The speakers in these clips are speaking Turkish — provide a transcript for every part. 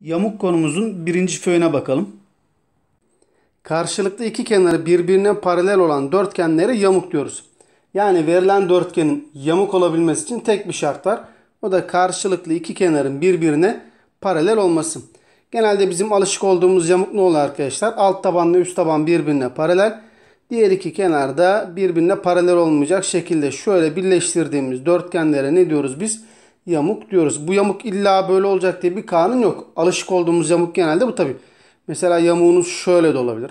Yamuk konumuzun birinci föyüne bakalım. Karşılıklı iki kenarı birbirine paralel olan dörtgenlere yamuk diyoruz. Yani verilen dörtgenin yamuk olabilmesi için tek bir şart var. O da karşılıklı iki kenarın birbirine paralel olması. Genelde bizim alışık olduğumuz yamuk ne olur arkadaşlar? Alt tabanla üst taban birbirine paralel. Diğer iki kenarda birbirine paralel olmayacak şekilde şöyle birleştirdiğimiz dörtgenlere ne diyoruz biz? yamuk diyoruz. Bu yamuk illa böyle olacak diye bir kanun yok. Alışık olduğumuz yamuk genelde bu tabi. Mesela yamuğunuz şöyle de olabilir.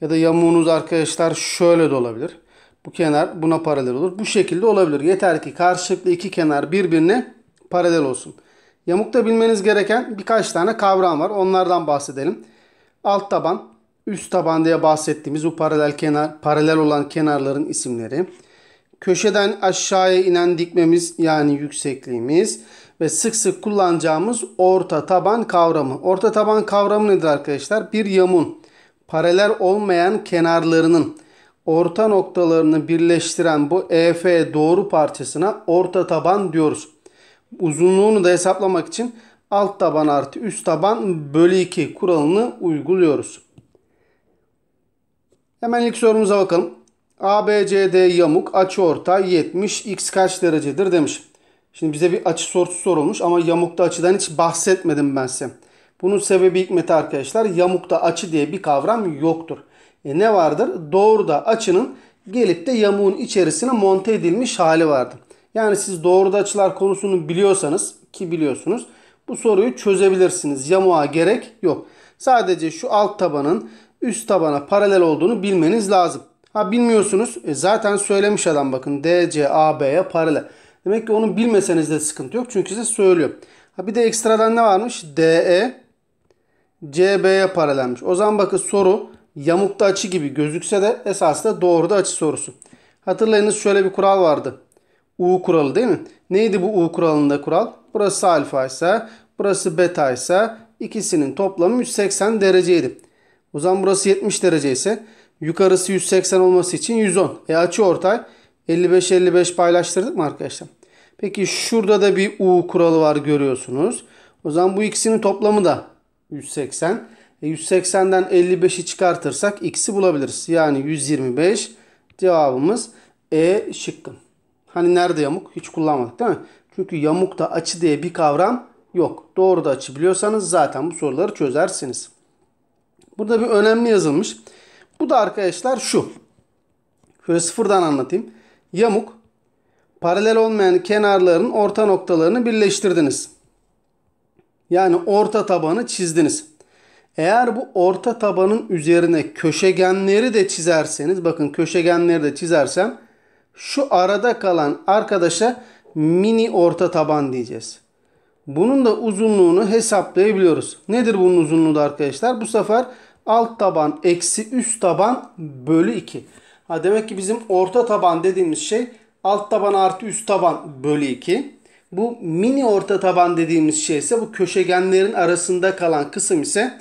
Ya da yamuğunuz arkadaşlar şöyle de olabilir. Bu kenar buna paralel olur. Bu şekilde olabilir. Yeter ki karşılıklı iki kenar birbirine paralel olsun. Yamukta bilmeniz gereken birkaç tane kavram var. Onlardan bahsedelim. Alt taban, üst taban diye bahsettiğimiz bu paralel kenar, paralel olan kenarların isimleri köşeden aşağıya inen dikmemiz yani yüksekliğimiz ve sık sık kullanacağımız orta taban kavramı. Orta taban kavramı nedir arkadaşlar? Bir yamun paralel olmayan kenarlarının orta noktalarını birleştiren bu EF doğru parçasına orta taban diyoruz. Uzunluğunu da hesaplamak için alt taban artı üst taban bölü 2 kuralını uyguluyoruz. Hemen ilk sorumuza bakalım. ABCD yamuk açı açıortay 70 x kaç derecedir demiş. Şimdi bize bir açı sorusu sorulmuş ama yamukta açıdan hiç bahsetmedim ben size. Bunun sebebi hikmeti arkadaşlar yamukta açı diye bir kavram yoktur. E ne vardır? Doğruda açının gelip de yamuğun içerisine monte edilmiş hali vardır. Yani siz doğruda açılar konusunu biliyorsanız ki biliyorsunuz bu soruyu çözebilirsiniz. Yamuğa gerek yok. Sadece şu alt tabanın üst tabana paralel olduğunu bilmeniz lazım. Ha bilmiyorsunuz. E, zaten söylemiş adam bakın. DC AB'ye paralel. Demek ki onu bilmeseniz de sıkıntı yok. Çünkü size söylüyor. Ha bir de ekstradan ne varmış? DE CB'ye paralelmiş. O zaman bakın soru yamukta açı gibi gözükse de esasında doğruda açı sorusu. Hatırlayınız şöyle bir kural vardı. U kuralı değil mi? Neydi bu U kuralında kural? Burası alfa ise, burası beta ise ikisinin toplamı 180 dereceydi. O zaman burası 70 derece ise Yukarısı 180 olması için 110. E açı ortay 55-55 paylaştırdık mı arkadaşlar? Peki şurada da bir U kuralı var görüyorsunuz. O zaman bu ikisinin toplamı da 180. E 180'den 55'i çıkartırsak x'i bulabiliriz. Yani 125 cevabımız E şıkkı. Hani nerede yamuk? Hiç kullanmadık değil mi? Çünkü yamukta açı diye bir kavram yok. Doğru da açı biliyorsanız zaten bu soruları çözersiniz. Burada bir önemli yazılmış. Bu da arkadaşlar şu. Şöyle sıfırdan anlatayım. Yamuk paralel olmayan kenarların orta noktalarını birleştirdiniz. Yani orta tabanı çizdiniz. Eğer bu orta tabanın üzerine köşegenleri de çizerseniz bakın köşegenleri de çizersem şu arada kalan arkadaşa mini orta taban diyeceğiz. Bunun da uzunluğunu hesaplayabiliyoruz. Nedir bunun uzunluğu da arkadaşlar? Bu sefer alt taban eksi üst taban bölü 2. Ha demek ki bizim orta taban dediğimiz şey alt taban artı üst taban bölü 2. Bu mini orta taban dediğimiz şey ise bu köşegenlerin arasında kalan kısım ise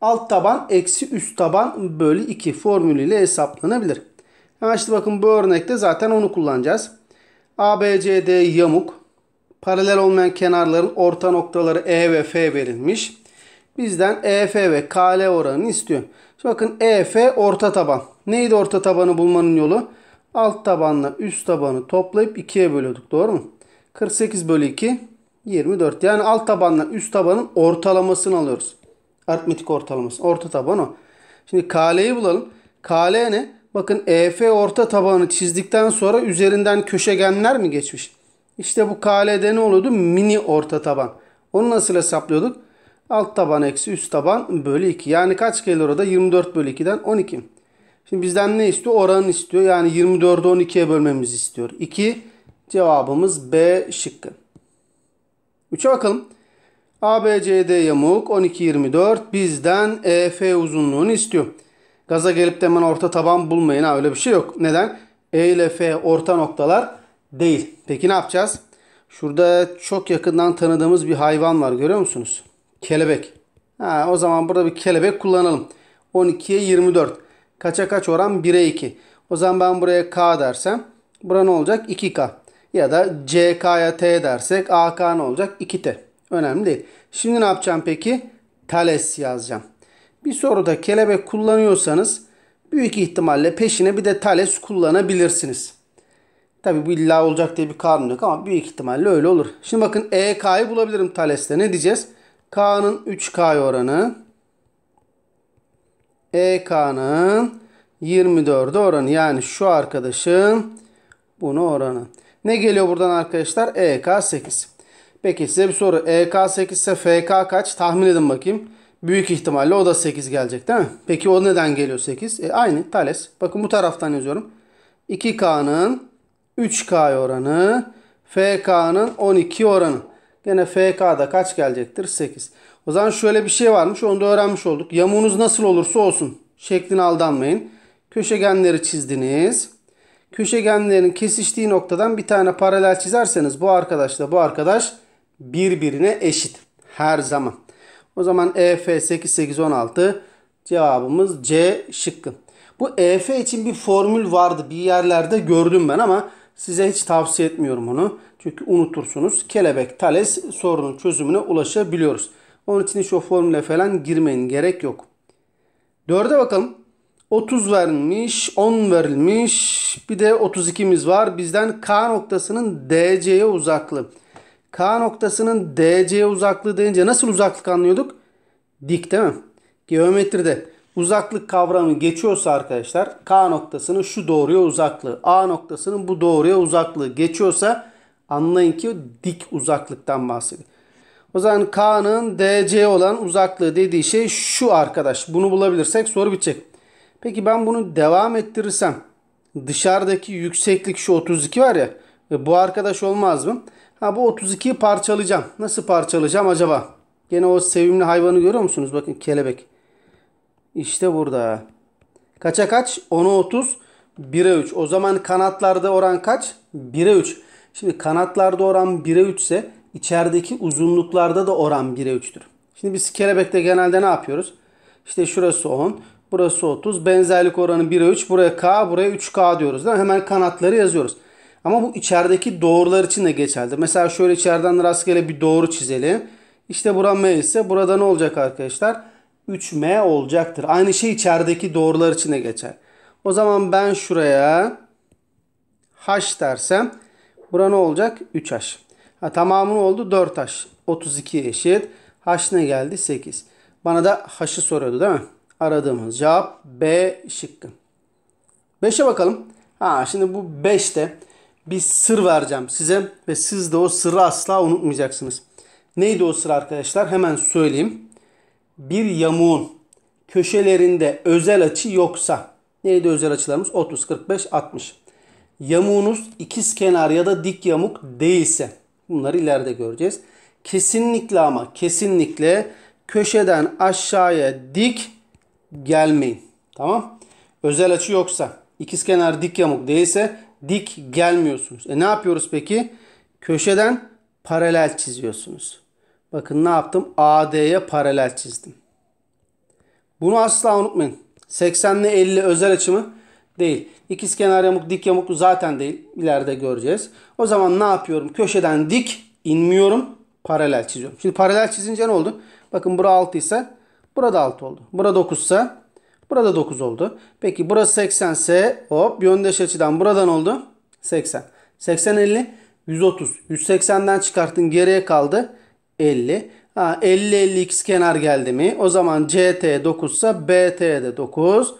alt taban eksi üst taban bölü 2 formülüyle hesaplanabilir. Hemen işte bakın bu örnekte zaten onu kullanacağız. ABCD yamuk. Paralel olmayan kenarların orta noktaları E ve F verilmiş bizden EF ve KL oranını istiyor. Şimdi bakın EF orta taban. Neydi orta tabanı bulmanın yolu? Alt tabanla üst tabanı toplayıp 2'ye bölüyorduk. Doğru mu? 48 bölü 2 24. Yani alt tabanla üst tabanın ortalamasını alıyoruz. Aritmetik ortalaması. Orta taban o. Şimdi KL'yi bulalım. KL ne? Bakın EF orta tabanı çizdikten sonra üzerinden köşegenler mi geçmiş? İşte bu KL'de ne oluyordu? Mini orta taban. Onu nasıl hesaplıyorduk? Alt taban eksi üst taban bölü 2. Yani kaç gelir orada? 24 bölü 2'den 12. Şimdi bizden ne istiyor? Oranı istiyor. Yani 24'ü 12'ye bölmemizi istiyor. 2 cevabımız B şıkkı. 3'e bakalım. ABCD yamuk 12 24 bizden EF uzunluğunu istiyor. Gaza gelip de hemen orta taban bulmayın ha öyle bir şey yok. Neden? E ile F orta noktalar değil. Peki ne yapacağız? Şurada çok yakından tanıdığımız bir hayvan var görüyor musunuz? Kelebek. Ha, o zaman burada bir kelebek kullanalım. 12'ye 24. Kaça kaç oran? 1'e 2. O zaman ben buraya K dersem bura ne olacak? 2K. Ya da CK'ya T dersek AK ne olacak? 2T. Önemli değil. Şimdi ne yapacağım peki? Thales yazacağım. Bir soruda kelebek kullanıyorsanız büyük ihtimalle peşine bir de Tales kullanabilirsiniz. Tabi bu illa olacak diye bir kanun yok ama büyük ihtimalle öyle olur. Şimdi bakın EK'yı bulabilirim Tales'te. Ne diyeceğiz? K'nın 3K oranı EK'nın 24'e oranı. Yani şu arkadaşın bunu oranı. Ne geliyor buradan arkadaşlar? E EK 8. Peki size bir soru. E EK 8 ise FK kaç? Tahmin edin bakayım. Büyük ihtimalle o da 8 gelecek değil mi? Peki o neden geliyor 8? E, aynı Thales. Bakın bu taraftan yazıyorum. 2K'nın 3K oranı. FK'nın 12 oranı. Gene FK'da kaç gelecektir? 8. O zaman şöyle bir şey varmış. Onu da öğrenmiş olduk. Yamuğunuz nasıl olursa olsun. Şekline aldanmayın. Köşegenleri çizdiniz. Köşegenlerin kesiştiği noktadan bir tane paralel çizerseniz bu arkadaşla bu arkadaş birbirine eşit. Her zaman. O zaman EF 8 8 16 cevabımız C şıkkı. Bu EF için bir formül vardı. Bir yerlerde gördüm ben ama size hiç tavsiye etmiyorum onu. Çünkü unutursunuz. Kelebek, tales sorunun çözümüne ulaşabiliyoruz. Onun için hiç o formüle falan girmeyin. Gerek yok. Dörde bakalım. 30 verilmiş, 10 verilmiş. Bir de 32'miz var. Bizden K noktasının DC'ye uzaklığı. K noktasının DC'ye uzaklığı deyince nasıl uzaklık anlıyorduk? Dik değil mi? Geometride uzaklık kavramı geçiyorsa arkadaşlar K noktasının şu doğruya uzaklığı, A noktasının bu doğruya uzaklığı geçiyorsa Anlayın ki dik uzaklıktan bahsediyor. O zaman K'nın DC olan uzaklığı dediği şey şu arkadaş. Bunu bulabilirsek soru bitecek. Peki ben bunu devam ettirirsem dışarıdaki yükseklik şu 32 var ya. E, bu arkadaş olmaz mı? Ha bu 32'yi parçalayacağım. Nasıl parçalayacağım acaba? Gene o sevimli hayvanı görüyor musunuz? Bakın kelebek. İşte burada. Kaça kaç? 10'a 30. 1'e 3. O zaman kanatlarda oran kaç? 1'e 3. Şimdi kanatlarda oran 1'e 3 ise içerideki uzunluklarda da oran 1'e 3'tür. Şimdi biz kelebekte genelde ne yapıyoruz? İşte şurası 10, burası 30. Benzerlik oranı 1'e 3. Buraya K, buraya 3K diyoruz. Değil mi? Hemen kanatları yazıyoruz. Ama bu içerideki doğrular için de geçerlidir. Mesela şöyle içeriden rastgele bir doğru çizelim. İşte bura M ise burada ne olacak arkadaşlar? 3M olacaktır. Aynı şey içerideki doğrular için de geçer. O zaman ben şuraya H dersem Bura ne olacak? 3H. Ha, tamamını oldu? 4H. 32 eşit. H ne geldi? 8. Bana da H'ı soruyordu değil mi? Aradığımız cevap B şıkkı. 5'e bakalım. Ha şimdi bu 5'te bir sır vereceğim size ve siz de o sırrı asla unutmayacaksınız. Neydi o sır arkadaşlar? Hemen söyleyeyim. Bir yamuğun köşelerinde özel açı yoksa neydi özel açılarımız? 30, 45, 60 yamuğunuz ikiz kenar ya da dik yamuk değilse bunları ileride göreceğiz. Kesinlikle ama kesinlikle köşeden aşağıya dik gelmeyin. Tamam? Özel açı yoksa ikiz kenar dik yamuk değilse dik gelmiyorsunuz. E ne yapıyoruz peki? Köşeden paralel çiziyorsunuz. Bakın ne yaptım? AD'ye paralel çizdim. Bunu asla unutmayın. 80 ile 50 özel açımı Değil. İkiz kenar yamuk, dik yamuk zaten değil. İleride göreceğiz. O zaman ne yapıyorum? Köşeden dik inmiyorum. Paralel çiziyorum. Şimdi paralel çizince ne oldu? Bakın bura 6 ise burada 6 oldu. Bura 9 ise burada 9 oldu. Peki burası 80 ise hop yöndeş açıdan buradan oldu. 80. 80 50 130. 180'den çıkarttın geriye kaldı 50. Ha, 50 50 x kenar geldi mi? O zaman CT 9 ise BT de 9.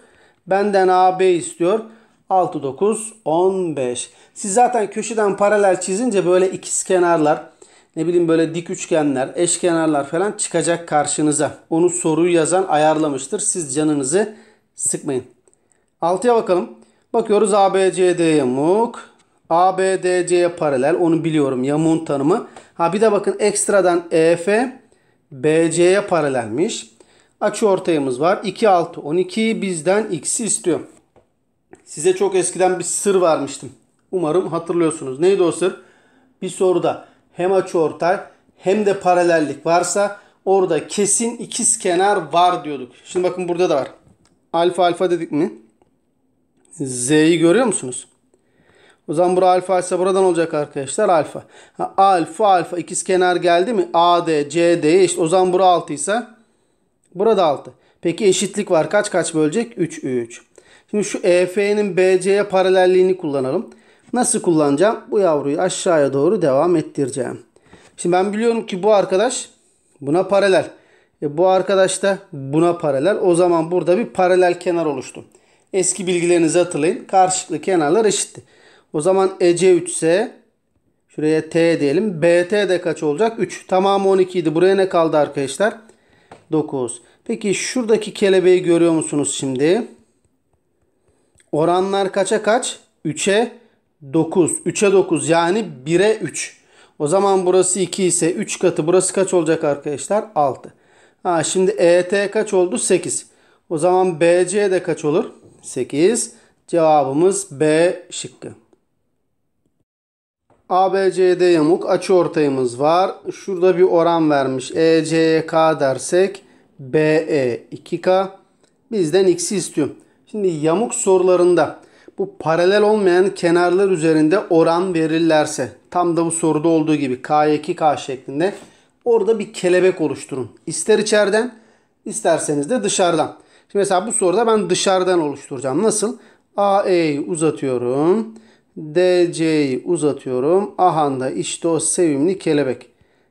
Benden AB istiyor. 6, 9, 15. Siz zaten köşeden paralel çizince böyle ikiz kenarlar, ne bileyim böyle dik üçgenler, eşkenarlar falan çıkacak karşınıza. Onu soruyu yazan ayarlamıştır. Siz canınızı sıkmayın. 6'ya bakalım. Bakıyoruz ABCD yamuk. ABDC'ye paralel. Onu biliyorum yamuğun tanımı. Ha bir de bakın ekstradan EF BC'ye paralelmiş. Açı ortayımız var. 2 6 12 bizden x'i istiyor. Size çok eskiden bir sır vermiştim. Umarım hatırlıyorsunuz. Neydi o sır? Bir soruda hem açı ortay hem de paralellik varsa orada kesin ikiz kenar var diyorduk. Şimdi bakın burada da var. Alfa alfa dedik mi? Z'yi görüyor musunuz? O zaman bura alfa ise buradan olacak arkadaşlar alfa. Ha, alfa alfa ikiz kenar geldi mi? AD, CD eşit. O zaman bura 6 ise Burada 6. Peki eşitlik var. Kaç kaç bölecek? 3, 3. Şimdi şu EF'nin BC'ye paralelliğini kullanalım. Nasıl kullanacağım? Bu yavruyu aşağıya doğru devam ettireceğim. Şimdi ben biliyorum ki bu arkadaş buna paralel. E bu arkadaş da buna paralel. O zaman burada bir paralel kenar oluştu. Eski bilgilerinizi hatırlayın. Karşılıklı kenarlar eşitti. O zaman EC 3 ise şuraya T diyelim. BT de kaç olacak? 3. Tamamı 12 idi. Buraya ne kaldı arkadaşlar? 9. Peki şuradaki kelebeği görüyor musunuz şimdi? Oranlar kaça kaç? 3'e 9. 3'e 9 yani 1'e 3. O zaman burası 2 ise 3 katı burası kaç olacak arkadaşlar? 6. Ha şimdi ET kaç oldu? 8. O zaman BC de kaç olur? 8. Cevabımız B şıkkı. ABCD yamuk açı ortayımız var. Şurada bir oran vermiş. ECK dersek BE 2K bizden x'i istiyor. Şimdi yamuk sorularında bu paralel olmayan kenarlar üzerinde oran verirlerse tam da bu soruda olduğu gibi K2K şeklinde orada bir kelebek oluşturun. İster içeriden isterseniz de dışarıdan. Şimdi mesela bu soruda ben dışarıdan oluşturacağım. Nasıl? AE'yi uzatıyorum. DC'yi uzatıyorum. Ahanda işte o sevimli kelebek.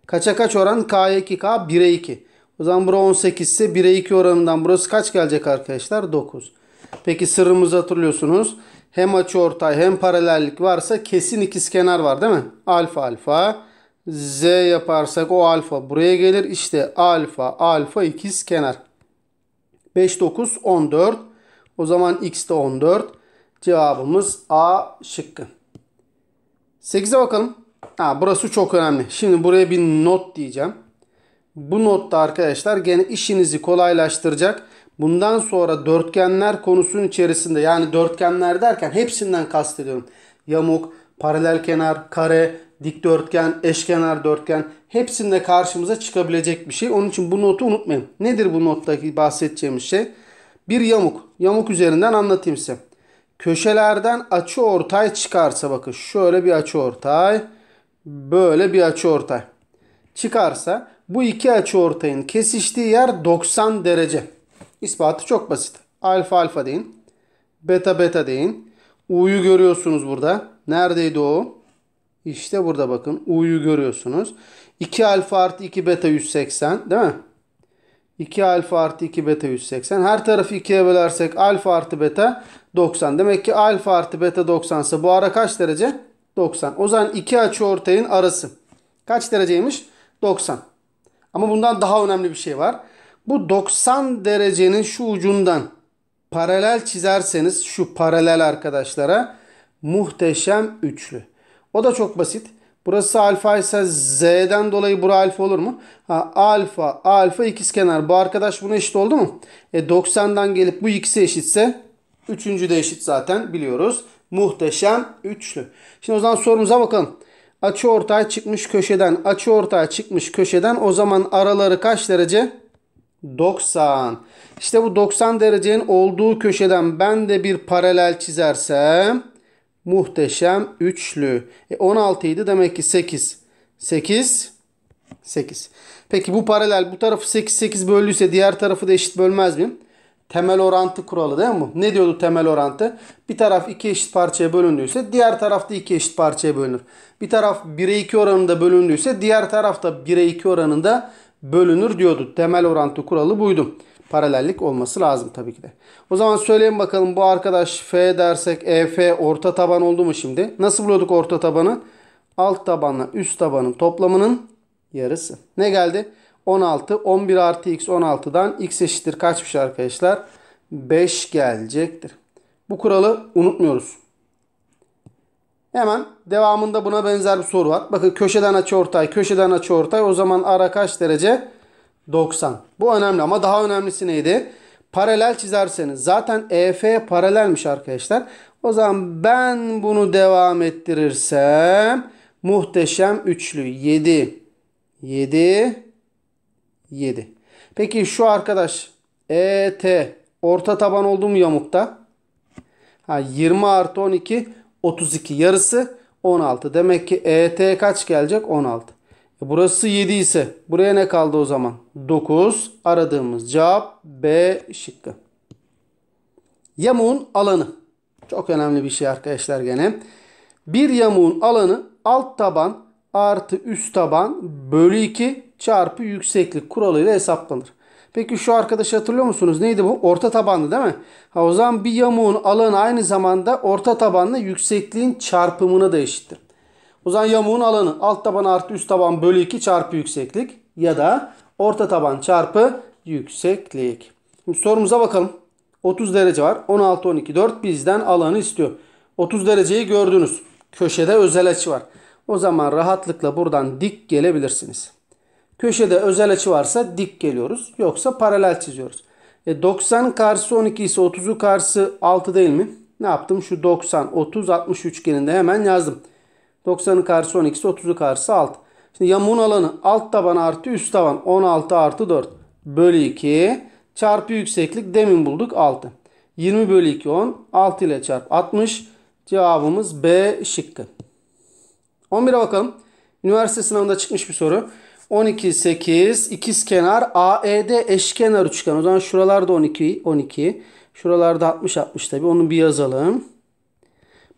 Kaça kaç oran? K'ya 2K, 1'e 2. O zaman bura 18 ise 1'e 2 oranından burası kaç gelecek arkadaşlar? 9. Peki sırrımızı hatırlıyorsunuz. Hem açı ortay hem paralellik varsa kesin ikizkenar var değil mi? Alfa alfa. Z yaparsak o alfa buraya gelir. İşte alfa alfa ikizkenar. 5 9 14. O zaman x de 14. Cevabımız A şıkkı. 8'e bakalım. Ha, burası çok önemli. Şimdi buraya bir not diyeceğim. Bu notta arkadaşlar gene işinizi kolaylaştıracak. Bundan sonra dörtgenler konusunun içerisinde yani dörtgenler derken hepsinden kastediyorum. Yamuk, paralel kenar, kare, dikdörtgen, eşkenar dörtgen hepsinde karşımıza çıkabilecek bir şey. Onun için bu notu unutmayın. Nedir bu nottaki bahsedeceğim şey? Bir yamuk. Yamuk üzerinden anlatayım size. Köşelerden açı ortay çıkarsa bakın şöyle bir açı ortay, böyle bir açı ortay çıkarsa bu iki açı ortayın kesiştiği yer 90 derece. İspatı çok basit. Alfa alfa deyin. Beta beta deyin. U'yu görüyorsunuz burada. Neredeydi o? İşte burada bakın. U'yu görüyorsunuz. 2 alfa artı 2 beta 180 değil mi? 2 alfa artı 2 beta 180. Her tarafı 2'ye bölersek alfa artı beta 90. Demek ki alfa artı beta 90 ise bu ara kaç derece? 90. O zaman iki açı ortayın arası. Kaç dereceymiş? 90. Ama bundan daha önemli bir şey var. Bu 90 derecenin şu ucundan paralel çizerseniz şu paralel arkadaşlara muhteşem üçlü. O da çok basit. Burası alfa ise z'den dolayı bura alfa olur mu? Ha, alfa, alfa ikizkenar. Bu arkadaş buna eşit oldu mu? E 90'dan gelip bu ikisi eşitse üçüncü de eşit zaten biliyoruz. Muhteşem üçlü. Şimdi o zaman sorumuza bakalım açı ortaya çıkmış köşeden açı ortaya çıkmış köşeden o zaman araları kaç derece? 90. İşte bu 90 derecenin olduğu köşeden ben de bir paralel çizersem muhteşem üçlü. E 16 idi demek ki 8. 8 8. Peki bu paralel bu tarafı 8 8 bölüyse, diğer tarafı da eşit bölmez miyim? temel orantı kuralı değil mi bu? Ne diyordu temel orantı? Bir taraf iki eşit parçaya bölündüyse diğer tarafta iki eşit parçaya bölünür. Bir taraf 1'e 2 oranında bölündüyse diğer tarafta 1'e 2 oranında bölünür diyordu. Temel orantı kuralı buydu. Paralellik olması lazım tabii ki de. O zaman söyleyeyim bakalım bu arkadaş F dersek EF orta taban oldu mu şimdi? Nasıl buluyorduk orta tabanı? Alt tabanla üst tabanın toplamının yarısı. Ne geldi? 16. 11 artı x 16'dan x eşittir kaçmış arkadaşlar? 5 gelecektir. Bu kuralı unutmuyoruz. Hemen devamında buna benzer bir soru var. Bakın köşeden açı ortay, köşeden açı ortay. O zaman ara kaç derece? 90. Bu önemli ama daha önemlisi neydi? Paralel çizerseniz zaten EF paralelmiş arkadaşlar. O zaman ben bunu devam ettirirsem muhteşem üçlü 7 7 7. Peki şu arkadaş ET orta taban oldu mu yamukta? Ha, 20 artı 12 32 yarısı 16. Demek ki ET kaç gelecek? 16. E burası 7 ise buraya ne kaldı o zaman? 9 aradığımız cevap B şıkkı. Yamuğun alanı. Çok önemli bir şey arkadaşlar gene. Bir yamuğun alanı alt taban artı üst taban bölü 2 çarpı yükseklik kuralıyla hesaplanır. Peki şu arkadaşı hatırlıyor musunuz? Neydi bu? Orta tabanlı değil mi? Ha, o zaman bir yamuğun alanı aynı zamanda orta tabanla yüksekliğin çarpımına da eşittir. O zaman yamuğun alanı alt taban artı üst taban bölü 2 çarpı yükseklik ya da orta taban çarpı yükseklik. Şimdi sorumuza bakalım. 30 derece var. 16, 12, 4 bizden alanı istiyor. 30 dereceyi gördünüz. Köşede özel açı var. O zaman rahatlıkla buradan dik gelebilirsiniz. Köşede özel açı varsa dik geliyoruz. Yoksa paralel çiziyoruz. E 90 karşısı 12 ise 30'u karşısı 6 değil mi? Ne yaptım? Şu 90, 30, 60 üçgeninde hemen yazdım. 90'ın karşısı 12 ise 30'u karşısı 6. Şimdi yamuğun alanı alt taban artı üst taban 16 artı 4 bölü 2 çarpı yükseklik demin bulduk 6. 20 bölü 2 10 6 ile çarp 60 cevabımız B şıkkı. 11'e bakalım. Üniversite sınavında çıkmış bir soru. 12, 8, ikiz kenar AED eşkenar üçgen. O zaman şuralarda 12, 12. Şuralarda 60, 60 tabii. Onu bir yazalım.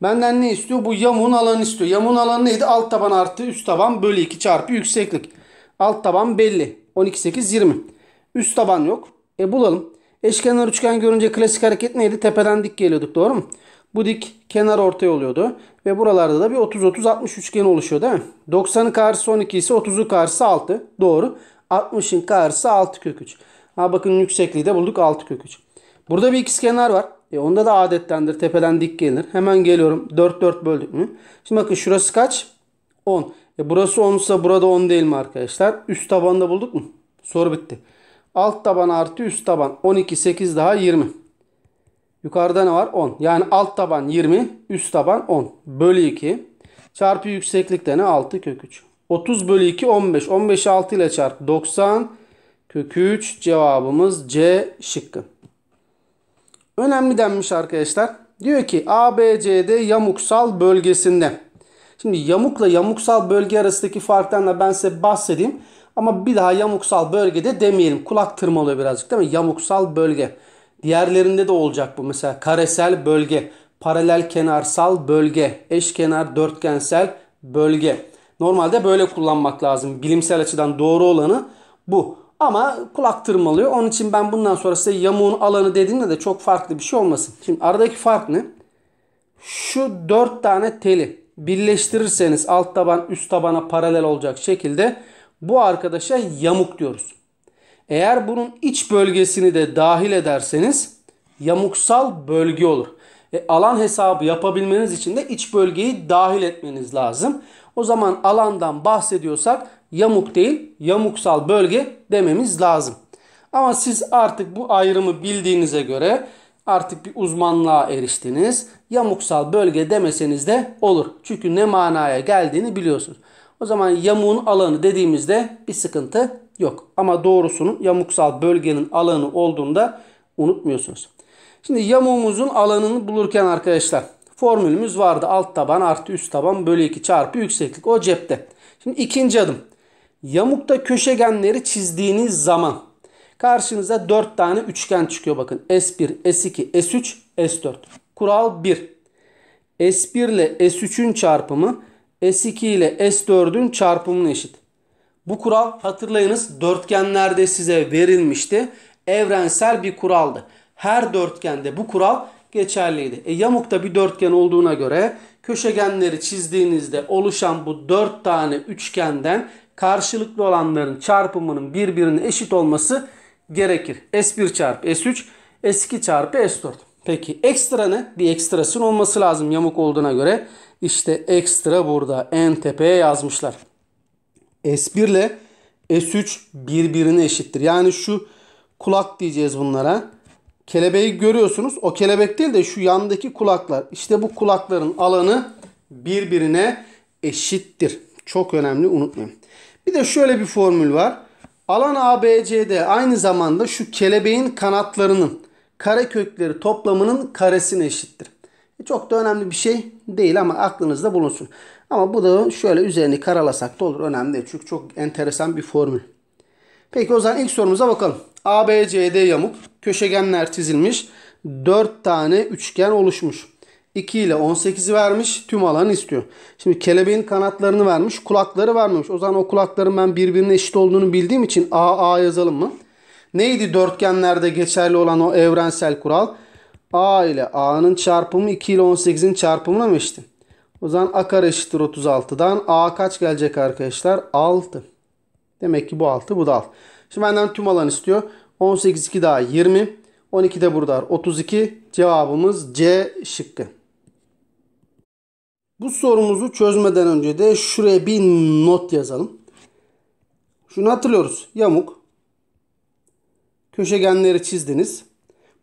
Benden ne istiyor? Bu yamuğun alanı istiyor. Yamuğun alanı neydi? Alt taban artı üst taban bölü 2 çarpı yükseklik. Alt taban belli. 12, 8, 20. Üst taban yok. E bulalım. Eşkenar üçgen görünce klasik hareket neydi? Tepeden dik geliyorduk doğru mu? Bu dik kenar ortaya oluyordu. Ve buralarda da bir 30-30-60 üçgeni oluşuyor değil mi? 90'ın karşısı 12 ise 30'u karşısı 6. Doğru. 60'ın karşısı 6 kök 3. Ha bakın yüksekliği de bulduk 6 kök 3. Burada bir ikizkenar var. E onda da adettendir. Tepeden dik gelir. Hemen geliyorum. 4 4 böldük mü? Şimdi bakın şurası kaç? 10. E burası 10 ise burada 10 değil mi arkadaşlar? Üst tabanı da bulduk mu? Soru bitti. Alt taban artı üst taban. 12 8 daha 20. Yukarıda ne var? 10. Yani alt taban 20, üst taban 10. Bölü 2. Çarpı yükseklikte ne? 6 kök 3. 30 bölü 2 15. 15'i 6 ile çarp. 90 kök 3 cevabımız C şıkkı. Önemli denmiş arkadaşlar. Diyor ki ABCD yamuksal bölgesinde. Şimdi yamukla yamuksal bölge arasındaki farktan da ben size bahsedeyim. Ama bir daha yamuksal bölgede demeyelim. Kulak tırmalıyor birazcık değil mi? Yamuksal bölge. Diğerlerinde de olacak bu. Mesela karesel bölge, paralel kenarsal bölge, eşkenar dörtgensel bölge. Normalde böyle kullanmak lazım. Bilimsel açıdan doğru olanı bu. Ama kulak tırmalıyor. Onun için ben bundan sonra size yamuğun alanı dediğimde de çok farklı bir şey olmasın. Şimdi aradaki fark ne? Şu dört tane teli birleştirirseniz alt taban üst tabana paralel olacak şekilde bu arkadaşa yamuk diyoruz. Eğer bunun iç bölgesini de dahil ederseniz yamuksal bölge olur. E, alan hesabı yapabilmeniz için de iç bölgeyi dahil etmeniz lazım. O zaman alandan bahsediyorsak yamuk değil yamuksal bölge dememiz lazım. Ama siz artık bu ayrımı bildiğinize göre artık bir uzmanlığa eriştiniz. Yamuksal bölge demeseniz de olur. Çünkü ne manaya geldiğini biliyorsunuz. O zaman yamuğun alanı dediğimizde bir sıkıntı yok. Ama doğrusunun yamuksal bölgenin alanı olduğunu da unutmuyorsunuz. Şimdi yamuğumuzun alanını bulurken arkadaşlar formülümüz vardı. Alt taban artı üst taban bölü 2 çarpı yükseklik o cepte. Şimdi ikinci adım. Yamukta köşegenleri çizdiğiniz zaman karşınıza 4 tane üçgen çıkıyor bakın. S1, S2, S3, S4. Kural 1. S1 ile S3'ün çarpımı S2 ile S4'ün çarpımına eşit. Bu kural hatırlayınız dörtgenlerde size verilmişti. Evrensel bir kuraldı. Her dörtgende bu kural geçerliydi. E, yamukta bir dörtgen olduğuna göre köşegenleri çizdiğinizde oluşan bu dört tane üçgenden karşılıklı olanların çarpımının birbirine eşit olması gerekir. S1 çarpı S3, S2 çarpı S4. Peki ekstra ne? Bir ekstrasın olması lazım yamuk olduğuna göre. İşte ekstra burada en tepeye yazmışlar. S1 ile S3 birbirine eşittir. Yani şu kulak diyeceğiz bunlara. Kelebeği görüyorsunuz. O kelebek değil de şu yandaki kulaklar. İşte bu kulakların alanı birbirine eşittir. Çok önemli unutmayın. Bir de şöyle bir formül var. Alan ABCD aynı zamanda şu kelebeğin kanatlarının kare kökleri toplamının karesine eşittir. E, çok da önemli bir şey değil ama aklınızda bulunsun. Ama bu budağın şöyle üzerini karalasak da olur. Önemli değil. Çünkü çok enteresan bir formül. Peki o zaman ilk sorumuza bakalım. ABCD yamuk. Köşegenler çizilmiş. 4 tane üçgen oluşmuş. 2 ile 18'i vermiş. Tüm alanı istiyor. Şimdi kelebeğin kanatlarını vermiş. Kulakları vermemiş. O zaman o kulakların ben birbirine eşit olduğunu bildiğim için AA yazalım mı? Neydi dörtgenlerde geçerli olan o evrensel kural? A ile A'nın çarpımı 2 ile 18'in çarpımına mı eşitti? O zaman a kare eşittir 36'dan. A kaç gelecek arkadaşlar? 6. Demek ki bu 6 bu da 6. Şimdi benden tüm alan istiyor. 18 2 daha 20. 12 de burada 32. Cevabımız C şıkkı. Bu sorumuzu çözmeden önce de şuraya bir not yazalım. Şunu hatırlıyoruz. Yamuk. Köşegenleri çizdiniz.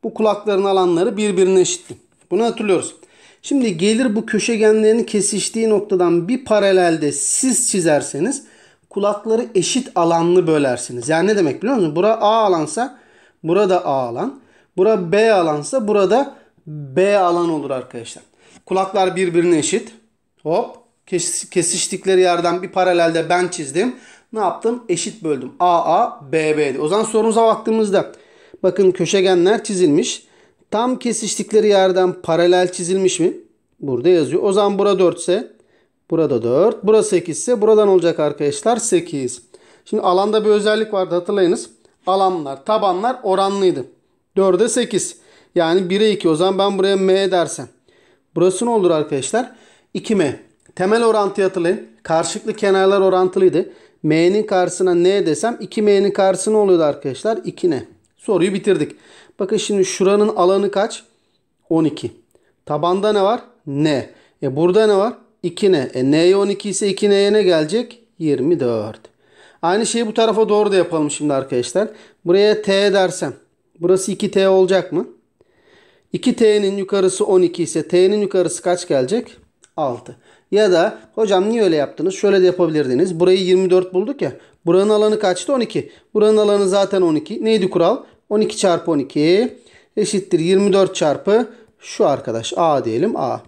Bu kulakların alanları birbirine eşitti. Bunu hatırlıyoruz. Şimdi gelir bu köşegenlerin kesiştiği noktadan bir paralelde siz çizerseniz kulakları eşit alanlı bölersiniz. Yani ne demek biliyor musunuz? Bura A alansa burada A alan. Bura B alansa burada B alan olur arkadaşlar. Kulaklar birbirine eşit. Hop kesiştikleri yerden bir paralelde ben çizdim. Ne yaptım? Eşit böldüm. A A B B'di. O zaman sorumuza baktığımızda bakın köşegenler çizilmiş. Tam kesiştikleri yerden paralel çizilmiş mi? Burada yazıyor. O zaman bura 4 ise burada 4. Burası 8 ise buradan olacak arkadaşlar 8. Şimdi alanda bir özellik vardı hatırlayınız. Alanlar, tabanlar oranlıydı. 4'e 8. Yani 1'e 2. O zaman ben buraya M dersem. Burası ne olur arkadaşlar? 2M. Temel orantıyı hatırlayın. Karşılıklı kenarlar orantılıydı. M'nin karşısına N desem 2M'nin karşısına oluyordu arkadaşlar. 2N. Soruyu bitirdik. Bakın şimdi şuranın alanı kaç? 12. Tabanda ne var? N. E burada ne var? 2N. E N'ye 12 ise 2N'ye ne gelecek? 24. Aynı şeyi bu tarafa doğru da yapalım şimdi arkadaşlar. Buraya T dersem. Burası 2T olacak mı? 2T'nin yukarısı 12 ise T'nin yukarısı kaç gelecek? 6. Ya da hocam niye öyle yaptınız? Şöyle de yapabilirdiniz. Burayı 24 bulduk ya. Buranın alanı kaçtı? 12. Buranın alanı zaten 12. Neydi kural? 12 çarpı 12 eşittir 24 çarpı şu arkadaş A diyelim A.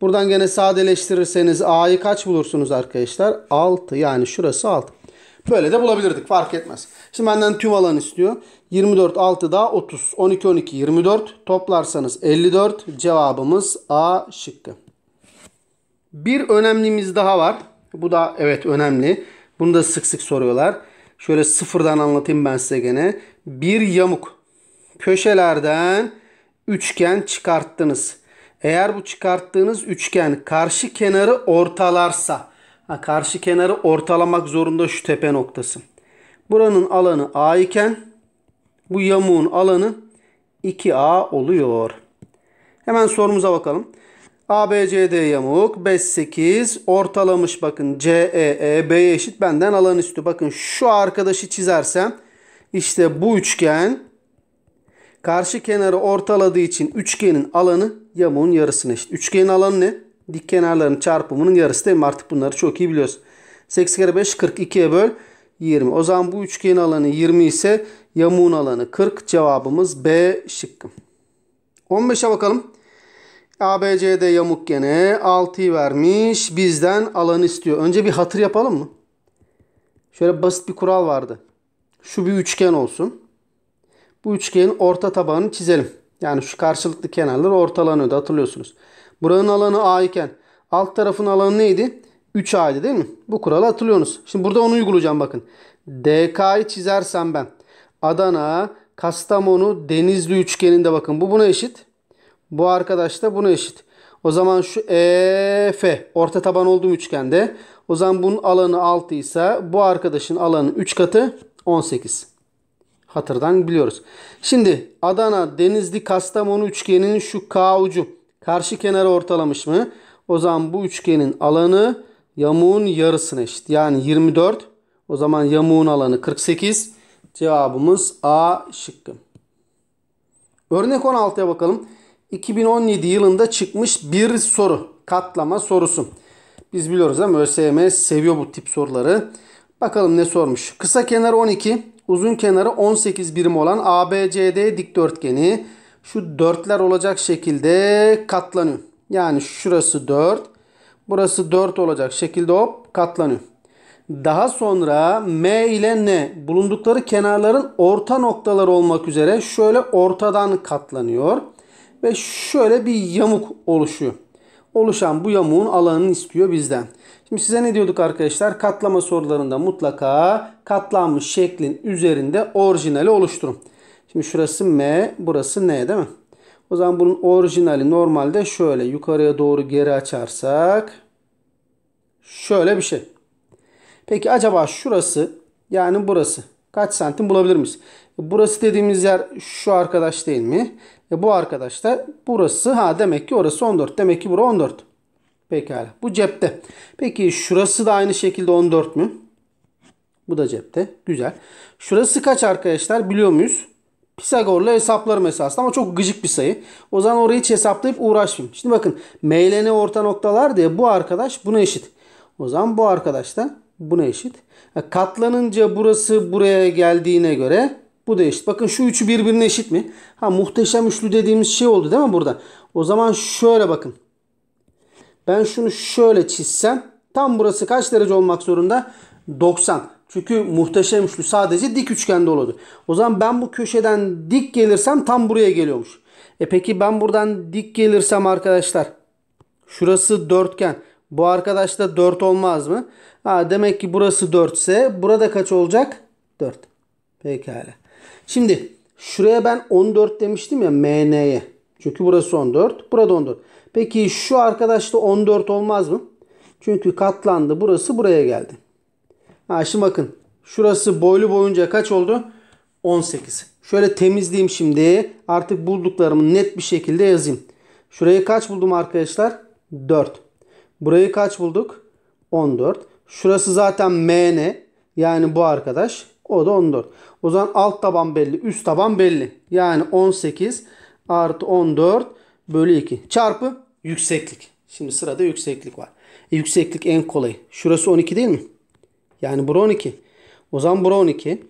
Buradan gene sadeleştirirseniz A'yı kaç bulursunuz arkadaşlar? 6 yani şurası 6. Böyle de bulabilirdik fark etmez. Şimdi benden tüm alan istiyor. 24 6 daha 30 12 12 24 toplarsanız 54 cevabımız A şıkkı. Bir önemlimiz daha var. Bu da evet önemli. Bunu da sık sık soruyorlar. Şöyle sıfırdan anlatayım ben size gene bir yamuk köşelerden üçgen çıkarttınız. Eğer bu çıkarttığınız üçgen karşı kenarı ortalarsa, ha, karşı kenarı ortalamak zorunda şu tepe noktası. Buranın alanı A iken bu yamuğun alanı 2A oluyor. Hemen sorumuza bakalım. ABCD yamuk 5 8 ortalamış bakın CEE B'ye eşit benden alan üstü. Bakın şu arkadaşı çizersem işte bu üçgen karşı kenarı ortaladığı için üçgenin alanı yamuğun yarısına eşit. Üçgenin alanı ne? Dik kenarların çarpımının yarısı değil mi? Artık bunları çok iyi biliyoruz. 8 kere 5 42'ye böl 20. O zaman bu üçgenin alanı 20 ise yamuğun alanı 40. Cevabımız B şıkkı. 15'e bakalım. ABCD yamuk gene 6'yı vermiş. Bizden alanı istiyor. Önce bir hatır yapalım mı? Şöyle basit bir kural vardı. Şu bir üçgen olsun. Bu üçgenin orta tabanını çizelim. Yani şu karşılıklı kenarlar ortalanıyordu hatırlıyorsunuz. Buranın alanı A iken alt tarafın alanı neydi? 3 a idi, değil mi? Bu kuralı hatırlıyorsunuz. Şimdi burada onu uygulayacağım bakın. DK'yı çizersem ben Adana, Kastamonu, Denizli üçgeninde bakın. Bu buna eşit. Bu arkadaş da buna eşit. O zaman şu EF orta taban olduğum üçgende. O zaman bunun alanı 6 ise bu arkadaşın alanı 3 katı 18. Hatırdan biliyoruz. Şimdi Adana, Denizli, Kastamonu üçgeninin şu K ucu karşı kenarı ortalamış mı? O zaman bu üçgenin alanı yamuğun yarısına eşit. Yani 24. O zaman yamuğun alanı 48. Cevabımız A şıkkı. Örnek 16'ya bakalım. 2017 yılında çıkmış bir soru. Katlama sorusu. Biz biliyoruz ama ÖSYM seviyor bu tip soruları. Bakalım ne sormuş. Kısa kenar 12, uzun kenarı 18 birim olan ABCD dikdörtgeni şu dörtler olacak şekilde katlanıyor. Yani şurası 4, burası 4 olacak şekilde hop katlanıyor. Daha sonra M ile N bulundukları kenarların orta noktaları olmak üzere şöyle ortadan katlanıyor ve şöyle bir yamuk oluşuyor oluşan bu yamuğun alanını istiyor bizden. Şimdi size ne diyorduk arkadaşlar? Katlama sorularında mutlaka katlanmış şeklin üzerinde orijinali oluşturun. Şimdi şurası M, burası N değil mi? O zaman bunun orijinali normalde şöyle yukarıya doğru geri açarsak şöyle bir şey. Peki acaba şurası yani burası kaç santim bulabilir miyiz? Burası dediğimiz yer şu arkadaş değil mi? E bu arkadaş da burası ha demek ki orası 14. Demek ki bura 14. Pekala. Bu cepte. Peki şurası da aynı şekilde 14 mü? Bu da cepte. Güzel. Şurası kaç arkadaşlar biliyor muyuz? Pisagor'la hesaplarım esasında ama çok gıcık bir sayı. O zaman orayı hiç hesaplayıp uğraşmayayım. Şimdi bakın M orta noktalar diye bu arkadaş buna eşit. O zaman bu arkadaş da buna eşit. E, katlanınca burası buraya geldiğine göre bu da eşit. Bakın şu üçü birbirine eşit mi? Ha muhteşem üçlü dediğimiz şey oldu değil mi burada? O zaman şöyle bakın. Ben şunu şöyle çizsem tam burası kaç derece olmak zorunda? 90. Çünkü muhteşem üçlü sadece dik üçgende oluyordu. O zaman ben bu köşeden dik gelirsem tam buraya geliyormuş. E peki ben buradan dik gelirsem arkadaşlar. Şurası dörtgen. Bu arkadaş da 4 olmaz mı? Ha, demek ki burası 4 ise burada kaç olacak? 4. Pekala. Şimdi şuraya ben 14 demiştim ya MN'ye. Çünkü burası 14. Burada 14. Peki şu arkadaşta 14 olmaz mı? Çünkü katlandı. Burası buraya geldi. Ha şimdi bakın. Şurası boylu boyunca kaç oldu? 18. Şöyle temizleyeyim şimdi. Artık bulduklarımı net bir şekilde yazayım. Şurayı kaç buldum arkadaşlar? 4. Burayı kaç bulduk? 14. Şurası zaten MN. Yani bu arkadaş. O da 14. O zaman alt taban belli. Üst taban belli. Yani 18 artı 14 bölü 2 çarpı yükseklik. Şimdi sırada yükseklik var. E, yükseklik en kolayı. Şurası 12 değil mi? Yani bura 12. O zaman bura 12.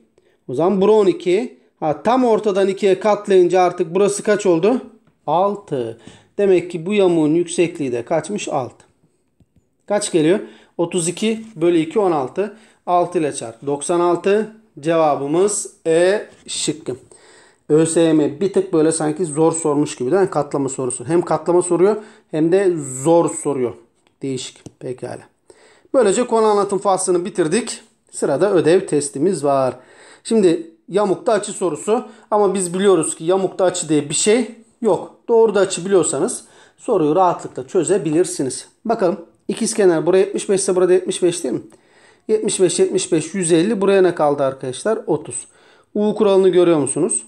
O zaman bura 12. Ha, tam ortadan 2'ye katlayınca artık burası kaç oldu? 6. Demek ki bu yamuğun yüksekliği de kaçmış? 6. Kaç geliyor? 32 bölü 2 16. 6 ile çarp. 96 Cevabımız E şıkkı. ÖSYM bir tık böyle sanki zor sormuş gibi değil mi? Katlama sorusu. Hem katlama soruyor hem de zor soruyor. Değişik. Pekala. Böylece konu anlatım faslını bitirdik. Sırada ödev testimiz var. Şimdi yamukta açı sorusu ama biz biliyoruz ki yamukta açı diye bir şey yok. Doğruda açı biliyorsanız soruyu rahatlıkla çözebilirsiniz. Bakalım kenar buraya 75 ise burada 75 değil mi? 75, 75, 150. Buraya ne kaldı arkadaşlar? 30. U kuralını görüyor musunuz?